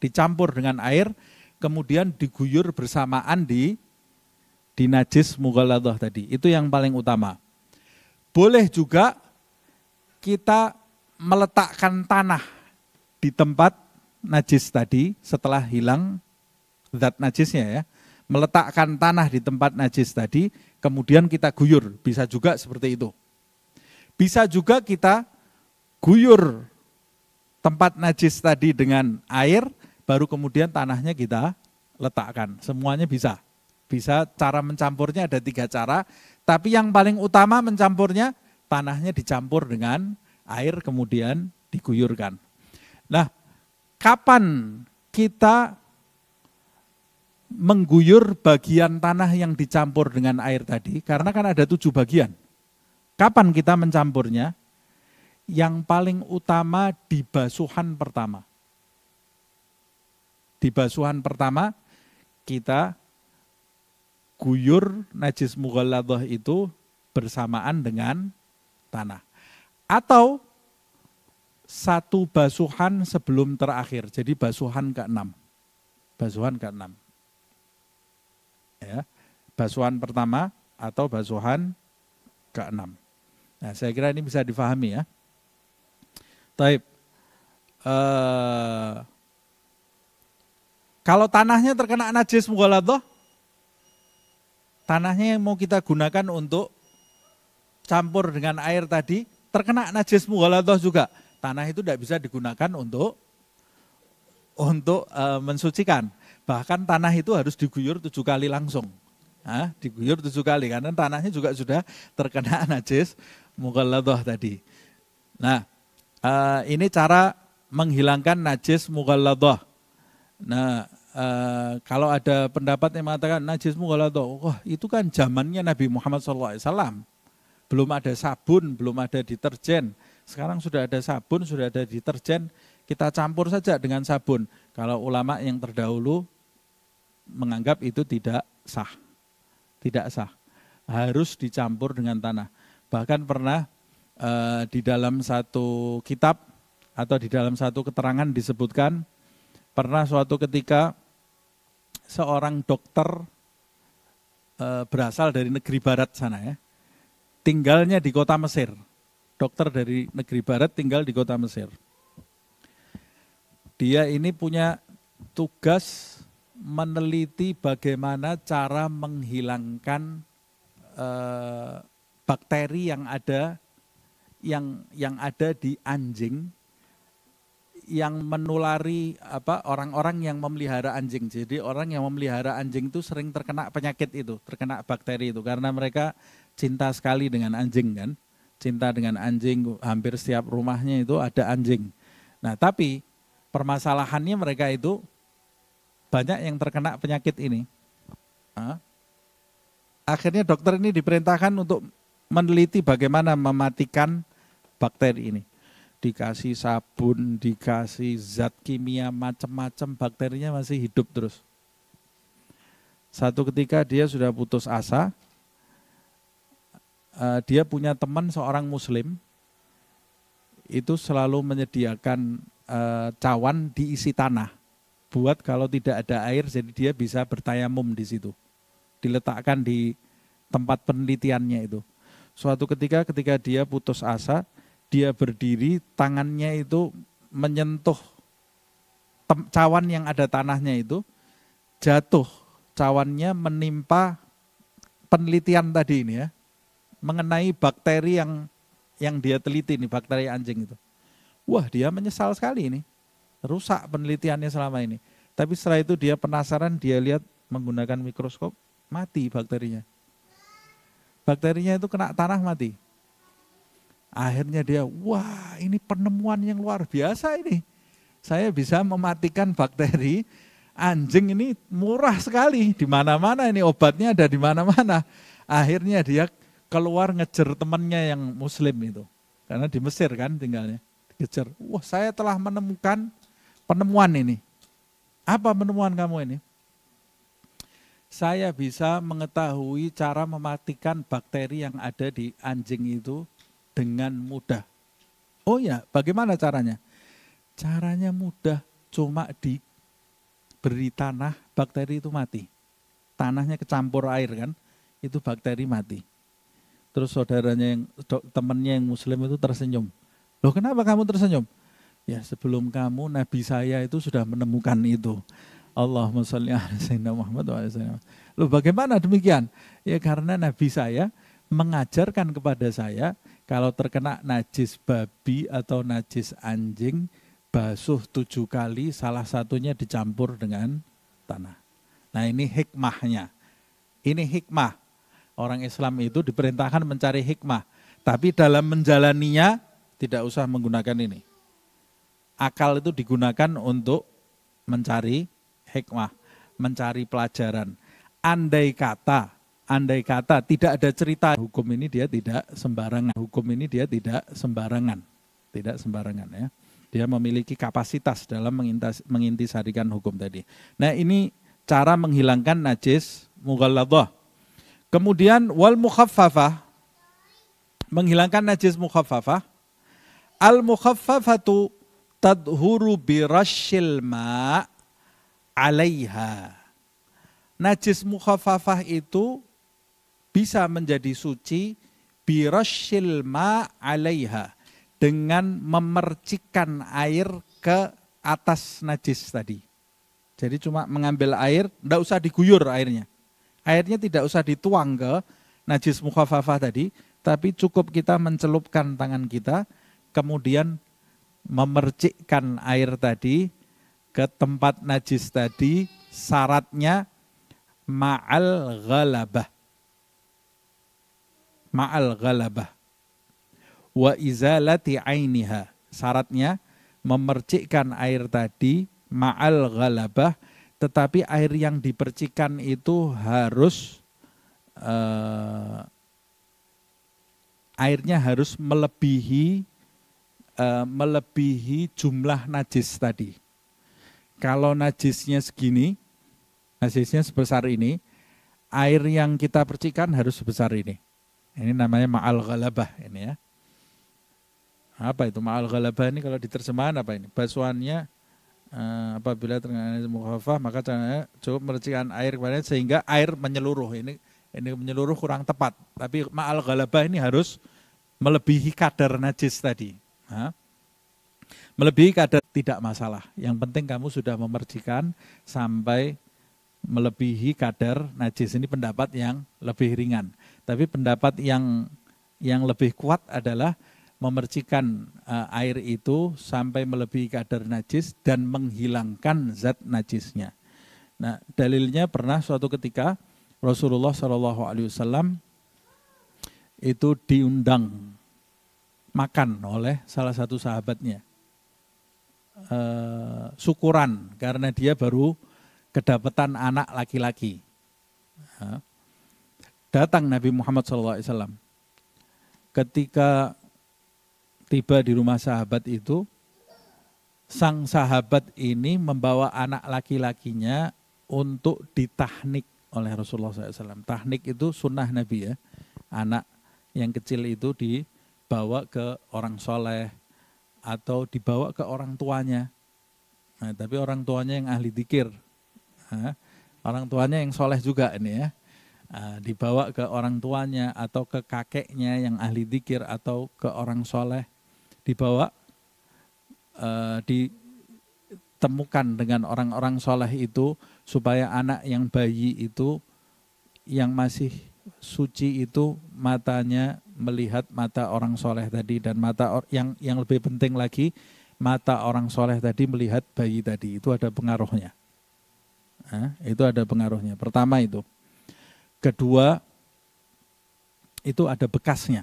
Dicampur dengan air, kemudian diguyur bersamaan di di najis mughaladah tadi. Itu yang paling utama. Boleh juga kita meletakkan tanah di tempat najis tadi setelah hilang zat najisnya ya. Meletakkan tanah di tempat najis tadi kemudian kita guyur, bisa juga seperti itu. Bisa juga kita guyur tempat najis tadi dengan air, baru kemudian tanahnya kita letakkan. Semuanya bisa. Bisa cara mencampurnya ada tiga cara, tapi yang paling utama mencampurnya tanahnya dicampur dengan air kemudian diguyurkan. Nah, kapan kita mengguyur bagian tanah yang dicampur dengan air tadi, karena kan ada tujuh bagian. Kapan kita mencampurnya? Yang paling utama di basuhan pertama. Di basuhan pertama kita guyur najis mughalladah itu bersamaan dengan tanah. Atau satu basuhan sebelum terakhir, jadi basuhan ke-6. Basuhan ke-6 ya, basuhan pertama atau basuhan keenam. Nah, saya kira ini bisa difahami ya. Taib. Eh, kalau tanahnya terkena najis mughaladzah, tanahnya yang mau kita gunakan untuk campur dengan air tadi terkena najis mughaladzah juga. Tanah itu tidak bisa digunakan untuk untuk uh, mensucikan. Bahkan tanah itu harus diguyur tujuh kali langsung. Nah, diguyur tujuh kali karena tanahnya juga sudah terkena [LAUGHS] najis mughalladah tadi. Nah, eh, ini cara menghilangkan najis mughalladah. Nah, eh, kalau ada pendapat yang mengatakan najis mughalladah, wah oh, itu kan zamannya Nabi Muhammad SAW. Belum ada sabun, belum ada deterjen. Sekarang sudah ada sabun, sudah ada deterjen, kita campur saja dengan sabun. Kalau ulama yang terdahulu menganggap itu tidak sah. Tidak sah. Harus dicampur dengan tanah. Bahkan pernah e, di dalam satu kitab atau di dalam satu keterangan disebutkan pernah suatu ketika seorang dokter e, berasal dari negeri barat sana ya. Tinggalnya di kota Mesir. Dokter dari negeri barat tinggal di kota Mesir. Dia ini punya tugas meneliti bagaimana cara menghilangkan eh, bakteri yang ada yang yang ada di anjing yang menulari apa orang-orang yang memelihara anjing. Jadi orang yang memelihara anjing itu sering terkena penyakit itu, terkena bakteri itu karena mereka cinta sekali dengan anjing kan. Cinta dengan anjing, hampir setiap rumahnya itu ada anjing. Nah, tapi permasalahannya mereka itu banyak yang terkena penyakit ini. Akhirnya dokter ini diperintahkan untuk meneliti bagaimana mematikan bakteri ini. Dikasih sabun, dikasih zat kimia macam-macam, bakterinya masih hidup terus. Satu ketika dia sudah putus asa, eh, dia punya teman seorang muslim, itu selalu menyediakan eh, cawan diisi tanah buat kalau tidak ada air jadi dia bisa bertayamum di situ. Diletakkan di tempat penelitiannya itu. Suatu ketika ketika dia putus asa, dia berdiri tangannya itu menyentuh cawan yang ada tanahnya itu jatuh cawannya menimpa penelitian tadi ini ya mengenai bakteri yang yang dia teliti ini bakteri anjing itu. Wah, dia menyesal sekali ini rusak penelitiannya selama ini. Tapi setelah itu dia penasaran, dia lihat menggunakan mikroskop, mati bakterinya. Bakterinya itu kena tanah mati. Akhirnya dia, wah ini penemuan yang luar biasa ini. Saya bisa mematikan bakteri, anjing ini murah sekali, di mana-mana ini obatnya ada di mana-mana. Akhirnya dia keluar ngejar temannya yang muslim itu. Karena di Mesir kan tinggalnya, dikejar. Wah saya telah menemukan penemuan ini. Apa penemuan kamu ini? Saya bisa mengetahui cara mematikan bakteri yang ada di anjing itu dengan mudah. Oh ya, bagaimana caranya? Caranya mudah, cuma diberi tanah, bakteri itu mati. Tanahnya kecampur air kan, itu bakteri mati. Terus saudaranya yang temannya yang muslim itu tersenyum. Loh kenapa kamu tersenyum? Ya, sebelum kamu nabi saya itu sudah menemukan itu. Allahumma sholli ala sayyidina Muhammad wa ala sayyidina bagaimana demikian? Ya karena nabi saya mengajarkan kepada saya kalau terkena najis babi atau najis anjing basuh tujuh kali salah satunya dicampur dengan tanah. Nah ini hikmahnya. Ini hikmah. Orang Islam itu diperintahkan mencari hikmah. Tapi dalam menjalaninya tidak usah menggunakan ini akal itu digunakan untuk mencari hikmah, mencari pelajaran. Andai kata, andai kata tidak ada cerita hukum ini dia tidak sembarangan. Hukum ini dia tidak sembarangan. Tidak sembarangan ya. Dia memiliki kapasitas dalam mengintisarikan hukum tadi. Nah, ini cara menghilangkan najis mughalladhah. Kemudian wal mukhaffafah menghilangkan najis mukhaffafah. Al mukhaffafatu tadhuru birashil ma' alaiha. Najis mukhafafah itu bisa menjadi suci birashil ma' alaiha. Dengan memercikan air ke atas najis tadi. Jadi cuma mengambil air, tidak usah diguyur airnya. Airnya tidak usah dituang ke najis mukhafafah tadi, tapi cukup kita mencelupkan tangan kita, kemudian memercikkan air tadi ke tempat najis tadi syaratnya ma'al ghalabah ma'al ghalabah wa izalati ainiha syaratnya memercikkan air tadi ma'al ghalabah tetapi air yang dipercikan itu harus eh, airnya harus melebihi Eh, melebihi jumlah najis tadi. Kalau najisnya segini, najisnya sebesar ini, air yang kita percikan harus sebesar ini. Ini namanya ma'al ghalabah ini ya. Apa itu ma'al ghalabah ini kalau diterjemahkan apa ini? Basuannya eh, apabila terkena mukhafah maka caranya cukup merecikan air kepadanya sehingga air menyeluruh. Ini ini menyeluruh kurang tepat. Tapi ma'al ghalabah ini harus melebihi kadar najis tadi melebihi kadar tidak masalah. Yang penting kamu sudah memercikan sampai melebihi kadar najis ini pendapat yang lebih ringan. Tapi pendapat yang yang lebih kuat adalah memercikan uh, air itu sampai melebihi kadar najis dan menghilangkan zat najisnya. Nah, dalilnya pernah suatu ketika Rasulullah Shallallahu alaihi wasallam itu diundang makan oleh salah satu sahabatnya. E, syukuran karena dia baru kedapatan anak laki-laki. Nah, datang Nabi Muhammad SAW. Ketika tiba di rumah sahabat itu, sang sahabat ini membawa anak laki-lakinya untuk ditahnik oleh Rasulullah SAW. Tahnik itu sunnah Nabi ya, anak yang kecil itu di dibawa ke orang soleh atau dibawa ke orang tuanya. Nah, tapi orang tuanya yang ahli dikir. Nah, orang tuanya yang soleh juga ini ya. Nah, dibawa ke orang tuanya atau ke kakeknya yang ahli dikir atau ke orang soleh. Dibawa, eh, ditemukan dengan orang-orang soleh itu supaya anak yang bayi itu yang masih suci itu matanya melihat mata orang soleh tadi dan mata or, yang yang lebih penting lagi mata orang soleh tadi melihat bayi tadi itu ada pengaruhnya. Nah, itu ada pengaruhnya. Pertama itu, kedua itu ada bekasnya,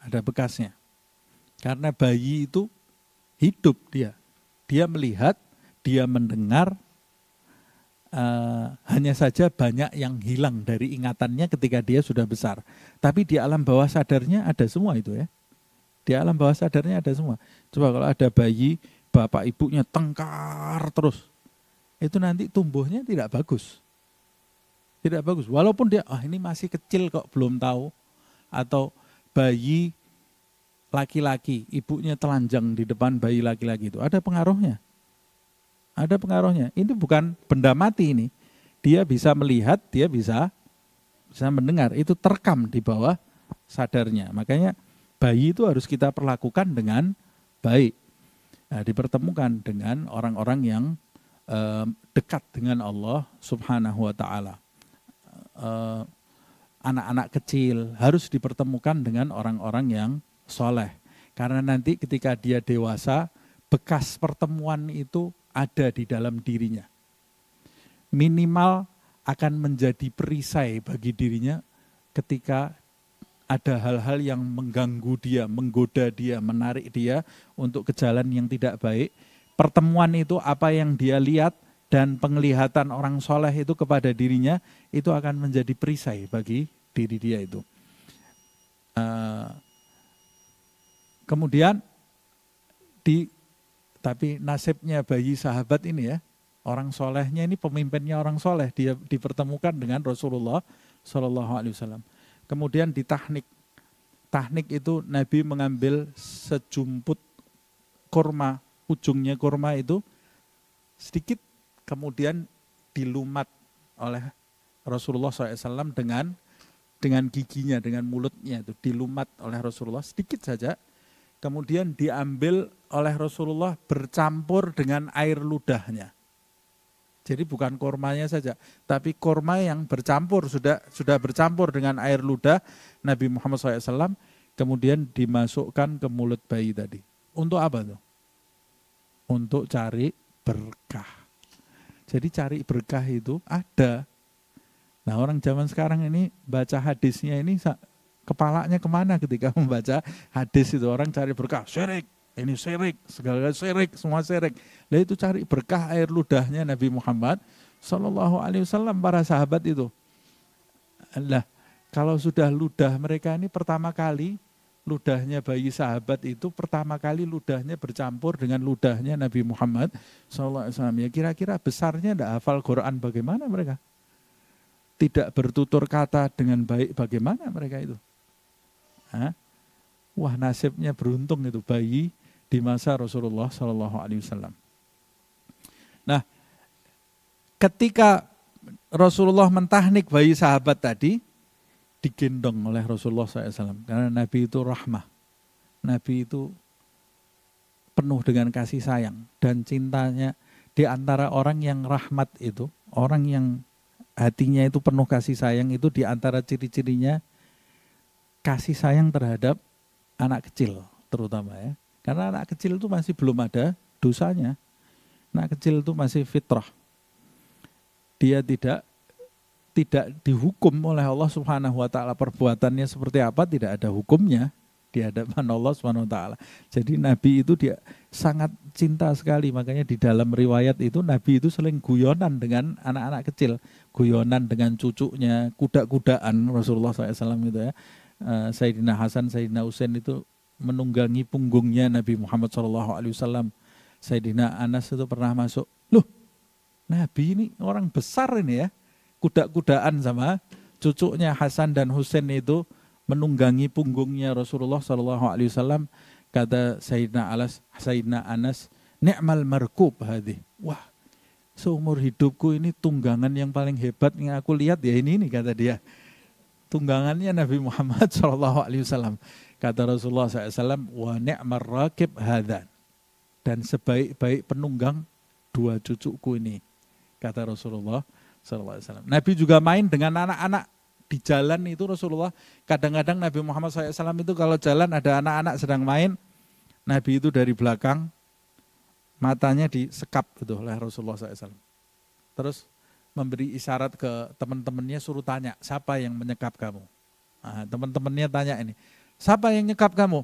ada bekasnya. Karena bayi itu hidup dia, dia melihat, dia mendengar, uh, hanya saja banyak yang hilang dari ingatannya ketika dia sudah besar. Tapi di alam bawah sadarnya ada semua itu ya. Di alam bawah sadarnya ada semua. Coba kalau ada bayi, bapak ibunya tengkar terus. Itu nanti tumbuhnya tidak bagus. Tidak bagus. Walaupun dia, ah ini masih kecil kok belum tahu. Atau bayi laki-laki, ibunya telanjang di depan bayi laki-laki itu. Ada pengaruhnya. Ada pengaruhnya. Ini bukan benda mati ini. Dia bisa melihat, dia bisa bisa mendengar. Itu terekam di bawah sadarnya. Makanya bayi itu harus kita perlakukan dengan baik. Nah, dipertemukan dengan orang-orang yang eh, dekat dengan Allah Subhanahu wa taala. Eh, anak-anak kecil harus dipertemukan dengan orang-orang yang soleh. Karena nanti ketika dia dewasa, bekas pertemuan itu ada di dalam dirinya. Minimal akan menjadi perisai bagi dirinya ketika ada hal-hal yang mengganggu dia, menggoda dia, menarik dia untuk ke jalan yang tidak baik. Pertemuan itu apa yang dia lihat dan penglihatan orang soleh itu kepada dirinya itu akan menjadi perisai bagi diri dia itu. Eh, kemudian di tapi nasibnya bayi sahabat ini ya, orang solehnya ini pemimpinnya orang soleh, dia dipertemukan dengan Rasulullah Shallallahu Alaihi Wasallam. Kemudian di tahnik, tahnik itu Nabi mengambil sejumput kurma, ujungnya kurma itu sedikit, kemudian dilumat oleh Rasulullah SAW dengan dengan giginya, dengan mulutnya itu dilumat oleh Rasulullah sedikit saja kemudian diambil oleh Rasulullah bercampur dengan air ludahnya. Jadi bukan kormanya saja, tapi korma yang bercampur sudah sudah bercampur dengan air ludah Nabi Muhammad SAW, kemudian dimasukkan ke mulut bayi tadi. Untuk apa tuh? Untuk cari berkah. Jadi cari berkah itu ada. Nah orang zaman sekarang ini baca hadisnya ini kepalanya kemana ketika membaca hadis itu orang cari berkah syirik ini syirik segala syirik semua syirik lalu itu cari berkah air ludahnya Nabi Muhammad Shallallahu Alaihi Wasallam para sahabat itu lah kalau sudah ludah mereka ini pertama kali ludahnya bayi sahabat itu pertama kali ludahnya bercampur dengan ludahnya Nabi Muhammad SAW. Ya kira-kira besarnya tidak hafal Quran bagaimana mereka? Tidak bertutur kata dengan baik bagaimana mereka itu? Hah? Wah nasibnya beruntung itu bayi di masa Rasulullah Shallallahu Alaihi Wasallam. Nah, ketika Rasulullah mentahnik bayi sahabat tadi, digendong oleh Rasulullah SAW. Karena Nabi itu rahmah. Nabi itu penuh dengan kasih sayang. Dan cintanya di antara orang yang rahmat itu, orang yang hatinya itu penuh kasih sayang itu di antara ciri-cirinya kasih sayang terhadap anak kecil terutama ya. Karena anak kecil itu masih belum ada dosanya. Anak kecil itu masih fitrah. Dia tidak tidak dihukum oleh Allah Subhanahu wa taala perbuatannya seperti apa tidak ada hukumnya di hadapan Allah Subhanahu wa taala. Jadi nabi itu dia sangat cinta sekali makanya di dalam riwayat itu nabi itu sering guyonan dengan anak-anak kecil, guyonan dengan cucunya, kuda-kudaan Rasulullah SAW itu ya. Eh, Sayyidina Hasan, Sayyidina Usain itu menunggangi punggungnya Nabi Muhammad Shallallahu Alaihi Wasallam. Sayyidina Anas itu pernah masuk, loh Nabi ini orang besar ini ya, kuda-kudaan sama cucunya Hasan dan Husain itu menunggangi punggungnya Rasulullah Shallallahu Alaihi Wasallam. Kata Sayyidina Alas, Sayyidina Anas, ni'mal markub hadi, Wah, seumur hidupku ini tunggangan yang paling hebat yang aku lihat ya ini nih kata dia tunggangannya Nabi Muhammad Shallallahu [LAUGHS] Alaihi Wasallam. Kata Rasulullah SAW, wa ni'mar rakib hadan. Dan sebaik-baik penunggang dua cucuku ini. Kata Rasulullah SAW. Nabi juga main dengan anak-anak di jalan itu Rasulullah. Kadang-kadang Nabi Muhammad SAW itu kalau jalan ada anak-anak sedang main. Nabi itu dari belakang matanya disekap betul gitu oleh Rasulullah SAW. Terus memberi isyarat ke teman-temannya suruh tanya siapa yang menyekap kamu. Nah, teman-temannya tanya ini, siapa yang nyekap kamu?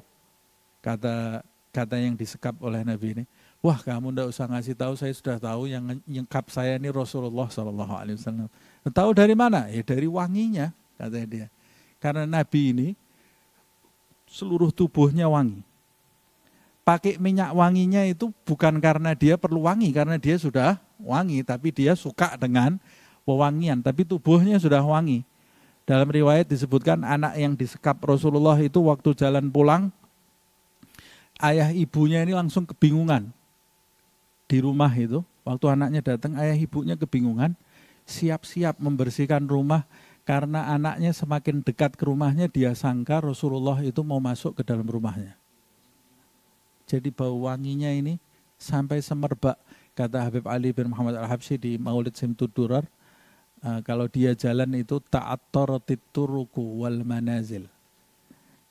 Kata kata yang disekap oleh Nabi ini, wah kamu ndak usah ngasih tahu, saya sudah tahu yang nyekap saya ini Rasulullah Shallallahu Alaihi Wasallam. Tahu dari mana? Ya dari wanginya, kata dia. Karena Nabi ini seluruh tubuhnya wangi. Pakai minyak wanginya itu bukan karena dia perlu wangi, karena dia sudah wangi, tapi dia suka dengan wewangian, tapi tubuhnya sudah wangi. Dalam riwayat disebutkan anak yang disekap Rasulullah itu waktu jalan pulang, ayah ibunya ini langsung kebingungan di rumah itu. Waktu anaknya datang, ayah ibunya kebingungan, siap-siap membersihkan rumah karena anaknya semakin dekat ke rumahnya, dia sangka Rasulullah itu mau masuk ke dalam rumahnya. Jadi bau wanginya ini sampai semerbak Kata Habib Ali bin Muhammad Al-Habsyi di Maulid Simtudurar, uh, eh, kalau dia jalan itu ta'attar tituruku wal manazil.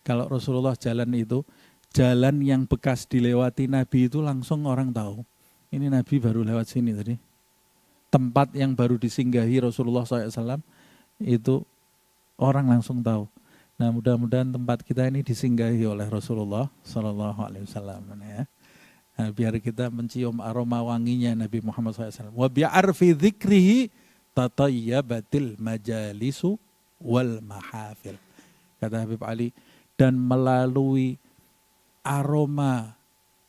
Kalau Rasulullah jalan itu, jalan yang bekas dilewati Nabi itu langsung orang tahu. Ini Nabi baru lewat sini tadi. Tempat yang baru disinggahi Rasulullah SAW itu orang langsung tahu. Nah mudah-mudahan tempat kita ini disinggahi oleh Rasulullah saw ya. Nah, biar kita mencium aroma wanginya Nabi Muhammad SAW. Wa bi'arfi dzikrihi tatayyabatil majalisu wal mahafil. Kata Habib Ali, dan melalui aroma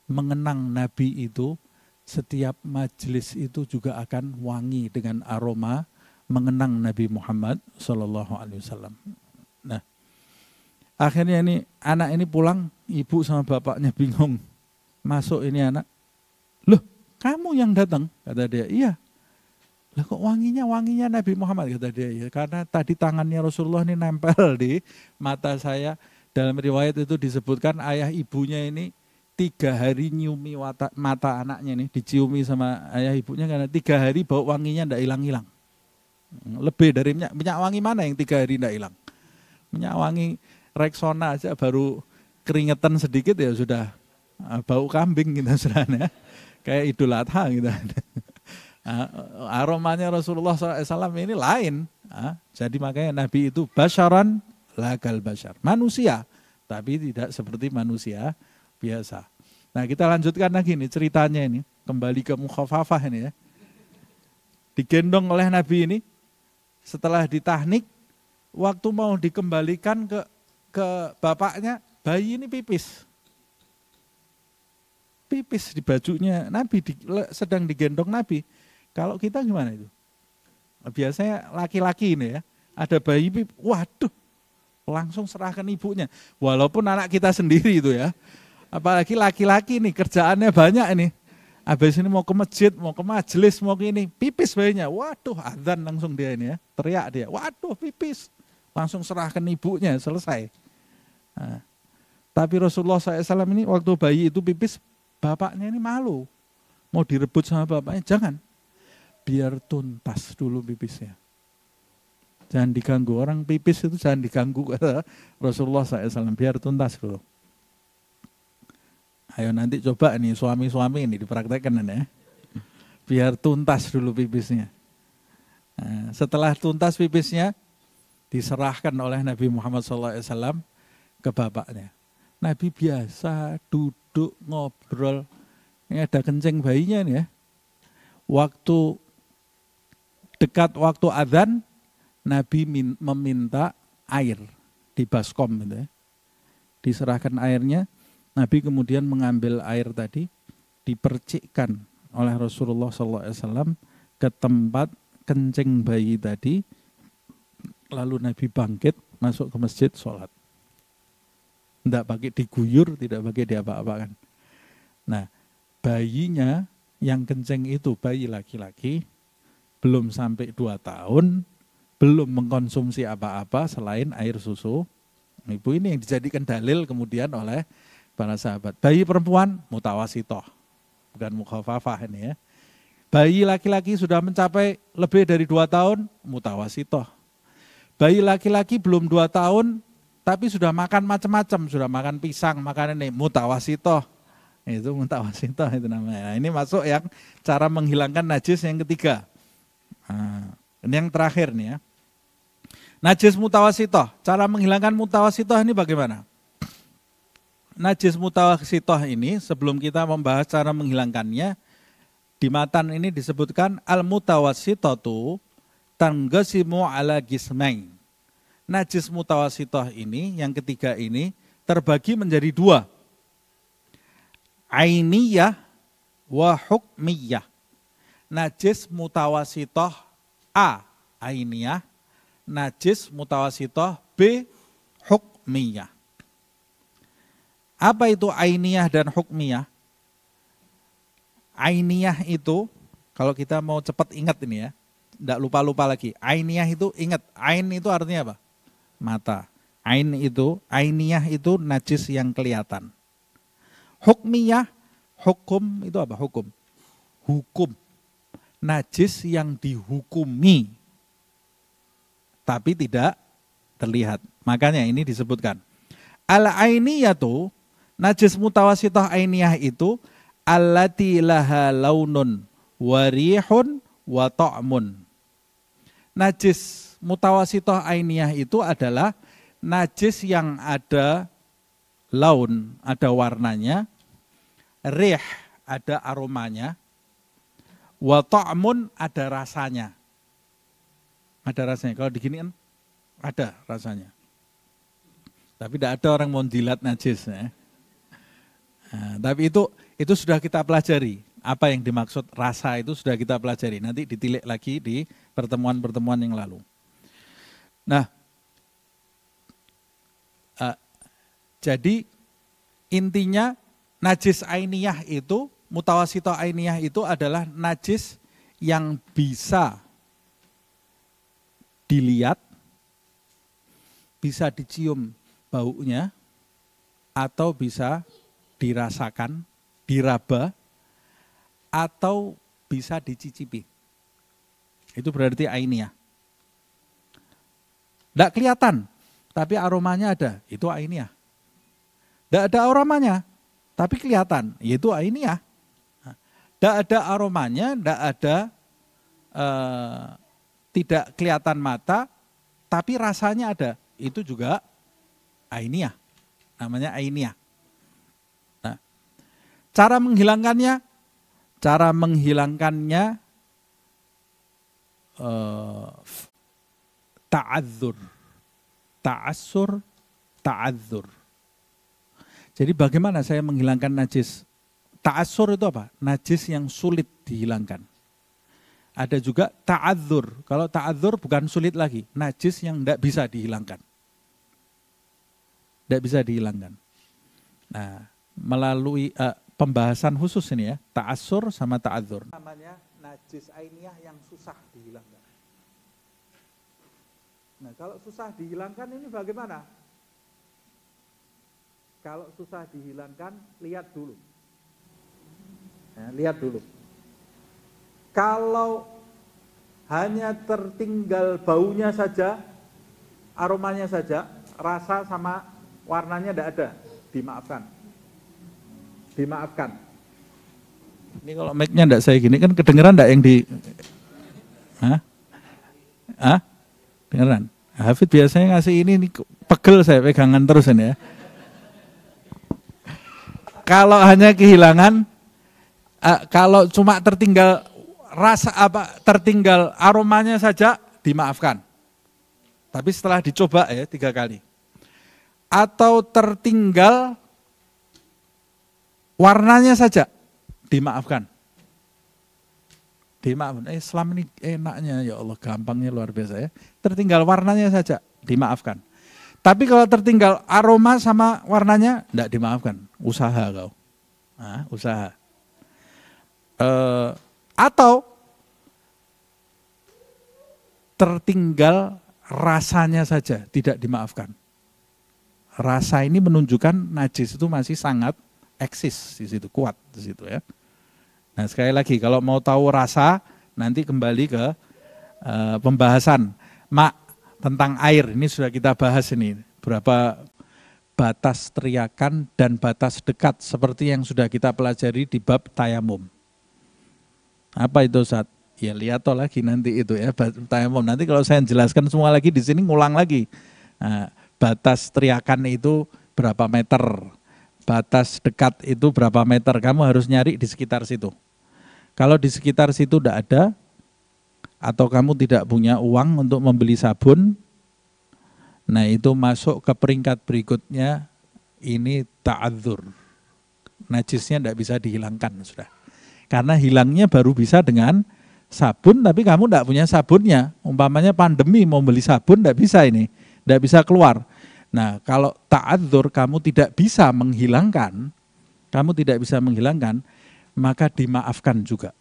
mengenang Nabi itu, setiap majelis itu juga akan wangi dengan aroma mengenang Nabi Muhammad Sallallahu Alaihi Wasallam. Nah, akhirnya ini anak ini pulang, ibu sama bapaknya bingung masuk ini anak. Loh, kamu yang datang? Kata dia, iya. Lah kok wanginya, wanginya Nabi Muhammad? Kata dia, iya. Karena tadi tangannya Rasulullah ini nempel [LAUGHS] di mata saya. Dalam riwayat itu disebutkan ayah ibunya ini tiga hari nyiumi mata, mata anaknya nih, diciumi sama ayah ibunya karena tiga hari bau wanginya ndak hilang-hilang. Lebih dari minyak, minyak wangi mana yang tiga hari ndak hilang? Minyak wangi Rexona aja baru keringetan sedikit ya sudah Ah, bau kambing gitu sebenarnya [LAUGHS] kayak idul adha gitu ah, aromanya Rasulullah SAW ini lain ah, jadi makanya Nabi itu basyaran lagal basyar manusia tapi tidak seperti manusia biasa nah kita lanjutkan lagi nih ceritanya ini kembali ke mukhafafah ini ya digendong oleh Nabi ini setelah ditahnik waktu mau dikembalikan ke ke bapaknya bayi ini pipis pipis di bajunya Nabi di, sedang digendong Nabi. Kalau kita gimana itu? Biasanya laki-laki ini ya, ada bayi pipis, waduh langsung serahkan ibunya. Walaupun anak kita sendiri itu ya. Apalagi laki-laki nih kerjaannya banyak ini. Habis ini mau ke masjid, mau ke majelis, mau ke ini, pipis bayinya. Waduh, azan langsung dia ini ya, teriak dia. Waduh, pipis. Langsung serahkan ibunya, selesai. Nah, tapi Rasulullah SAW ini waktu bayi itu pipis Bapaknya ini malu. Mau direbut sama bapaknya, jangan. Biar tuntas dulu pipisnya. Jangan diganggu. Orang pipis itu jangan diganggu kata Rasulullah SAW. Biar tuntas dulu. Ayo nanti coba nih suami-suami ini dipraktekkan ya. Biar tuntas dulu pipisnya. Nah, setelah tuntas pipisnya, diserahkan oleh Nabi Muhammad SAW ke bapaknya. Nabi biasa duduk duduk ngobrol. Ini ada kencing bayinya nih ya. Waktu dekat waktu adzan Nabi meminta air di baskom gitu ya. Diserahkan airnya, Nabi kemudian mengambil air tadi dipercikkan oleh Rasulullah SAW ke tempat kencing bayi tadi. Lalu Nabi bangkit masuk ke masjid sholat tidak pakai diguyur, tidak pakai diapa-apakan. Nah, bayinya yang kenceng itu bayi laki-laki belum sampai dua tahun, belum mengkonsumsi apa-apa selain air susu ibu ini yang dijadikan dalil kemudian oleh para sahabat. Bayi perempuan mutawasitoh, bukan mukhafafah ini ya. Bayi laki-laki sudah mencapai lebih dari dua tahun, mutawasitoh. Bayi laki-laki belum dua tahun, tapi sudah makan macam-macam, sudah makan pisang, makan ini mutawasito, Itu mutawasito itu namanya. Nah, ini masuk yang cara menghilangkan najis yang ketiga. Nah, ini yang terakhir nih ya. Najis mutawasito, cara menghilangkan mutawasito ini bagaimana? Najis mutawasito ini sebelum kita membahas cara menghilangkannya, di matan ini disebutkan al mutawasito tuh tanggesimu ala gismeng najis mutawasitoh ini, yang ketiga ini, terbagi menjadi dua. Ainiyah wa hukmiyah. Najis mutawasitoh A, ainiyah. Najis mutawasitoh B, hukmiyah. Apa itu ainiyah dan hukmiyah? Ainiyah itu, kalau kita mau cepat ingat ini ya, tidak lupa-lupa lagi. Ainiyah itu ingat, ain itu artinya apa? mata. Ain itu, ainiyah itu najis yang kelihatan. Hukmiyah, hukum itu apa? Hukum. Hukum. Najis yang dihukumi tapi tidak terlihat. Makanya ini disebutkan. Al ainiyah itu najis mutawasitah ainiyah itu allati laha launun warihun wa ta'mun. Najis mutawasitoh ainiyah itu adalah najis yang ada laun, ada warnanya, rih, ada aromanya, wa ta'mun ada rasanya. Ada rasanya. Kalau begini kan ada rasanya. Tapi tidak ada orang mau dilat najis. Ya. Nah, tapi itu itu sudah kita pelajari. Apa yang dimaksud rasa itu sudah kita pelajari. Nanti ditilik lagi di pertemuan-pertemuan yang lalu. Nah, uh, jadi intinya najis ainiyah itu, mutawasito ainiyah itu adalah najis yang bisa dilihat, bisa dicium baunya, atau bisa dirasakan, diraba, atau bisa dicicipi. Itu berarti ainiyah. Tidak kelihatan, tapi aromanya ada, itu ainiyah. Tidak ada aromanya, tapi kelihatan, yaitu ainiyah. Tidak ada aromanya, tidak ada, eh, tidak kelihatan mata, tapi rasanya ada, itu juga ainiyah. Namanya ainiyah. Nah, cara menghilangkannya, cara menghilangkannya eh, ta'adzur. Ta'asur, ta'adzur. Jadi bagaimana saya menghilangkan najis? Ta'asur itu apa? Najis yang sulit dihilangkan. Ada juga ta'adzur. Kalau ta'adzur bukan sulit lagi. Najis yang tidak bisa dihilangkan. Tidak bisa dihilangkan. Nah, melalui uh, pembahasan khusus ini ya. Ta'asur sama ta'adzur. Namanya najis ainiah yang susah dihilangkan. Nah, kalau susah dihilangkan ini bagaimana? Kalau susah dihilangkan, lihat dulu. Nah, lihat dulu. Kalau hanya tertinggal baunya saja, aromanya saja, rasa sama warnanya tidak ada, dimaafkan. Dimaafkan. Ini kalau mic-nya enggak saya gini kan kedengeran tidak yang di Hah? Hah? dengeran. Hafid biasanya ngasih ini ini pegel saya pegangan terus ini ya. Kalau hanya kehilangan, uh, kalau cuma tertinggal rasa apa tertinggal aromanya saja dimaafkan. Tapi setelah dicoba ya tiga kali. Atau tertinggal warnanya saja dimaafkan dimaafkan. Eh Islam ini enaknya ya Allah, gampangnya luar biasa ya. Tertinggal warnanya saja dimaafkan. Tapi kalau tertinggal aroma sama warnanya tidak dimaafkan. Usaha kau. Nah, usaha. E, atau tertinggal rasanya saja tidak dimaafkan. Rasa ini menunjukkan najis itu masih sangat eksis di situ, kuat di situ ya. Nah sekali lagi kalau mau tahu rasa nanti kembali ke e, pembahasan mak tentang air ini sudah kita bahas ini berapa batas teriakan dan batas dekat seperti yang sudah kita pelajari di bab tayamum. Apa itu saat Ya lihat toh lagi nanti itu ya tayamum. Nanti kalau saya jelaskan semua lagi di sini ngulang lagi. Nah, batas teriakan itu berapa meter? Batas dekat itu berapa meter? Kamu harus nyari di sekitar situ. Kalau di sekitar situ tidak ada, atau kamu tidak punya uang untuk membeli sabun, nah itu masuk ke peringkat berikutnya, ini ta'adzur. Najisnya tidak bisa dihilangkan sudah. Karena hilangnya baru bisa dengan sabun, tapi kamu tidak punya sabunnya. Umpamanya pandemi mau beli sabun, tidak bisa ini. Tidak bisa keluar. Nah, kalau ta'adzur kamu tidak bisa menghilangkan, kamu tidak bisa menghilangkan, maka dimaafkan juga.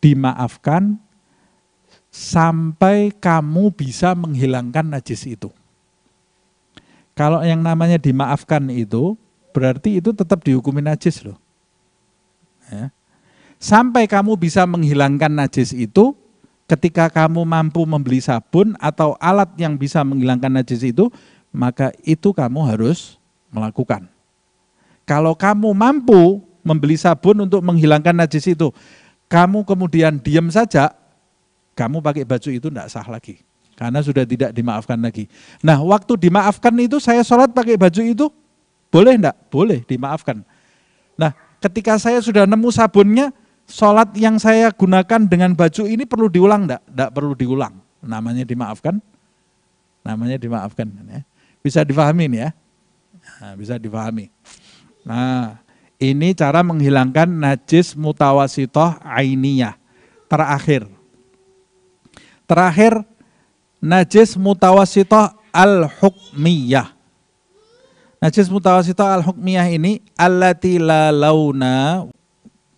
Dimaafkan sampai kamu bisa menghilangkan najis itu. Kalau yang namanya dimaafkan itu, berarti itu tetap dihukumi najis loh. Ya. Sampai kamu bisa menghilangkan najis itu, ketika kamu mampu membeli sabun atau alat yang bisa menghilangkan najis itu, maka itu kamu harus melakukan. Kalau kamu mampu membeli sabun untuk menghilangkan najis itu. Kamu kemudian diam saja, kamu pakai baju itu tidak sah lagi. Karena sudah tidak dimaafkan lagi. Nah waktu dimaafkan itu saya sholat pakai baju itu, boleh enggak? Boleh, dimaafkan. Nah ketika saya sudah nemu sabunnya, sholat yang saya gunakan dengan baju ini perlu diulang enggak? Enggak perlu diulang. Namanya dimaafkan, namanya dimaafkan. Ya. Bisa difahami ya, nah, bisa difahami. Nah, ini cara menghilangkan najis mutawasitoh ainiyah. Terakhir. Terakhir, najis mutawasitoh al-hukmiyah. Najis mutawasitoh al-hukmiyah ini allati la launa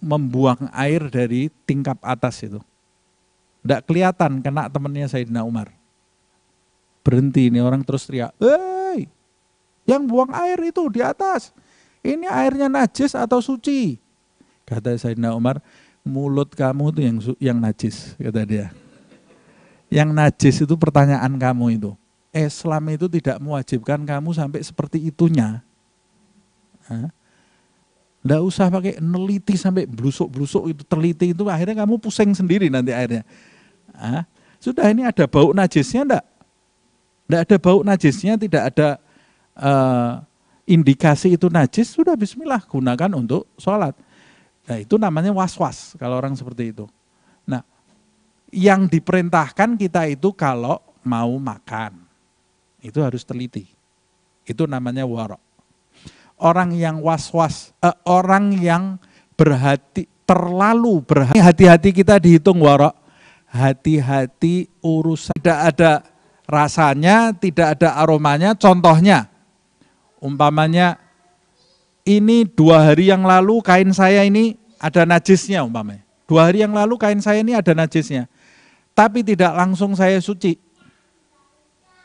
membuang air dari tingkap atas itu. Tidak kelihatan kena temannya Sayyidina Umar. Berhenti ini orang terus teriak, Hei, yang buang air itu di atas ini airnya najis atau suci? Kata Sayyidina Umar, mulut kamu itu yang yang najis, kata dia. Yang najis itu pertanyaan kamu itu. Islam itu tidak mewajibkan kamu sampai seperti itunya. Tidak usah pakai neliti sampai blusuk-blusuk itu teliti itu akhirnya kamu pusing sendiri nanti airnya. Hah? Sudah ini ada bau najisnya enggak? Enggak ada bau najisnya, tidak ada uh, indikasi itu najis, sudah bismillah gunakan untuk sholat. Nah, itu namanya was-was kalau orang seperti itu. Nah, yang diperintahkan kita itu kalau mau makan. Itu harus teliti. Itu namanya warok. Orang yang was-was, eh, orang yang berhati terlalu berhati hati-hati kita dihitung warok. Hati-hati urusan tidak ada rasanya, tidak ada aromanya. Contohnya, umpamanya ini dua hari yang lalu kain saya ini ada najisnya umpamanya. Dua hari yang lalu kain saya ini ada najisnya. Tapi tidak langsung saya suci.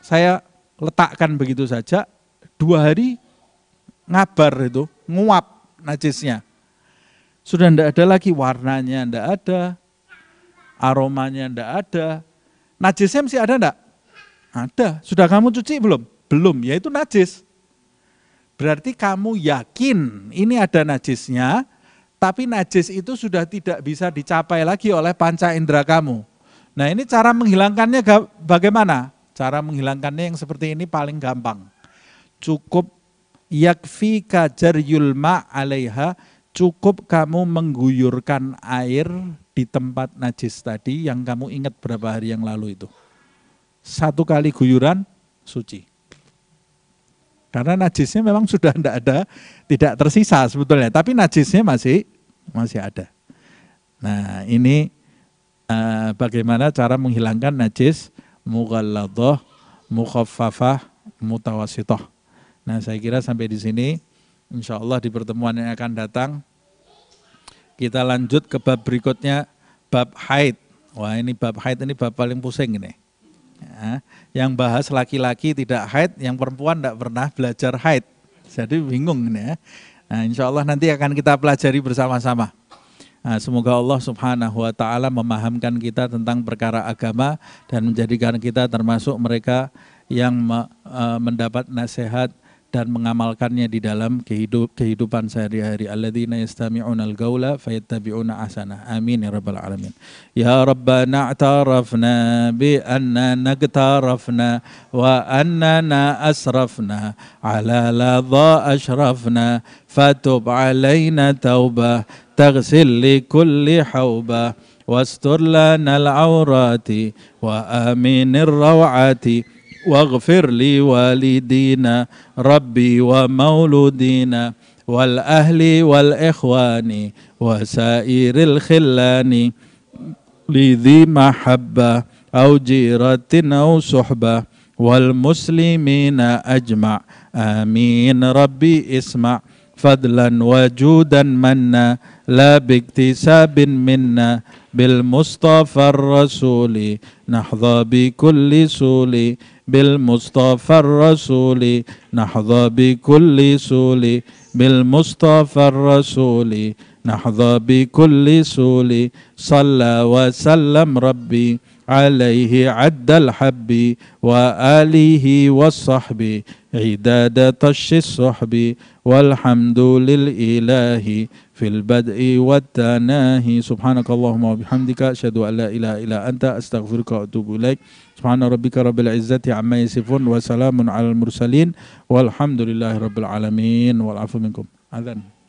Saya letakkan begitu saja, dua hari ngabar itu, nguap najisnya. Sudah tidak ada lagi warnanya, tidak ada, aromanya tidak ada. Najisnya masih ada tidak? Ada. Sudah kamu cuci belum? Belum, yaitu najis. Berarti kamu yakin ini ada najisnya, tapi najis itu sudah tidak bisa dicapai lagi oleh panca indera kamu. Nah ini cara menghilangkannya bagaimana? Cara menghilangkannya yang seperti ini paling gampang. Cukup yakfi kajar yulma alaiha, cukup kamu mengguyurkan air di tempat najis tadi yang kamu ingat berapa hari yang lalu itu. Satu kali guyuran, suci. Karena najisnya memang sudah tidak ada, tidak tersisa sebetulnya, tapi najisnya masih masih ada. Nah, ini uh, bagaimana cara menghilangkan najis mughalladhah, mukhaffafah, mutawasitoh. Nah, saya kira sampai di sini insya Allah di pertemuan yang akan datang kita lanjut ke bab berikutnya bab haid. Wah, ini bab haid ini bab paling pusing ini. Ya, yang bahas laki-laki tidak haid, yang perempuan tidak pernah belajar haid. Jadi bingung ya. Nah, insya Allah nanti akan kita pelajari bersama-sama. Nah, semoga Allah Subhanahu wa taala memahamkan kita tentang perkara agama dan menjadikan kita termasuk mereka yang eh, mendapat nasihat dan mengamalkannya di dalam kehidup, kehidupan sehari-hari. Alladzina yastami'una al-gaula fayattabi'una asana. Amin ya rabbal alamin. Ya rabbana a'tarafna bi anna nagtarafna wa annana asrafna ala ladha ashrafna fatub alaina taubah taghsil li kulli haubah al لنا wa aminir rawati. واغفر لي والدينا ربي ومولودينا والأهل والإخوان وسائر الخلان لذي محبة أو جيرة أو صحبة والمسلمين أجمع آمين ربي اسمع فضلا وجودا منا لا باكتساب منا بالمصطفى الرسول نحظى بكل سول بالمصطفى الرسول نحظى بكل سول بالمصطفى الرسول نحظى بكل سول صلى وسلم ربي عليه عد الحب وآله والصحب عداد طش الصحب والحمد للإله في البدء والتناهي سبحانك اللهم وبحمدك أشهد أن لا إله إلا أنت أستغفرك وأتوب إليك سبحان ربك رب العزة عما يصفون وسلام على المرسلين والحمد لله رب العالمين والعفو منكم أذن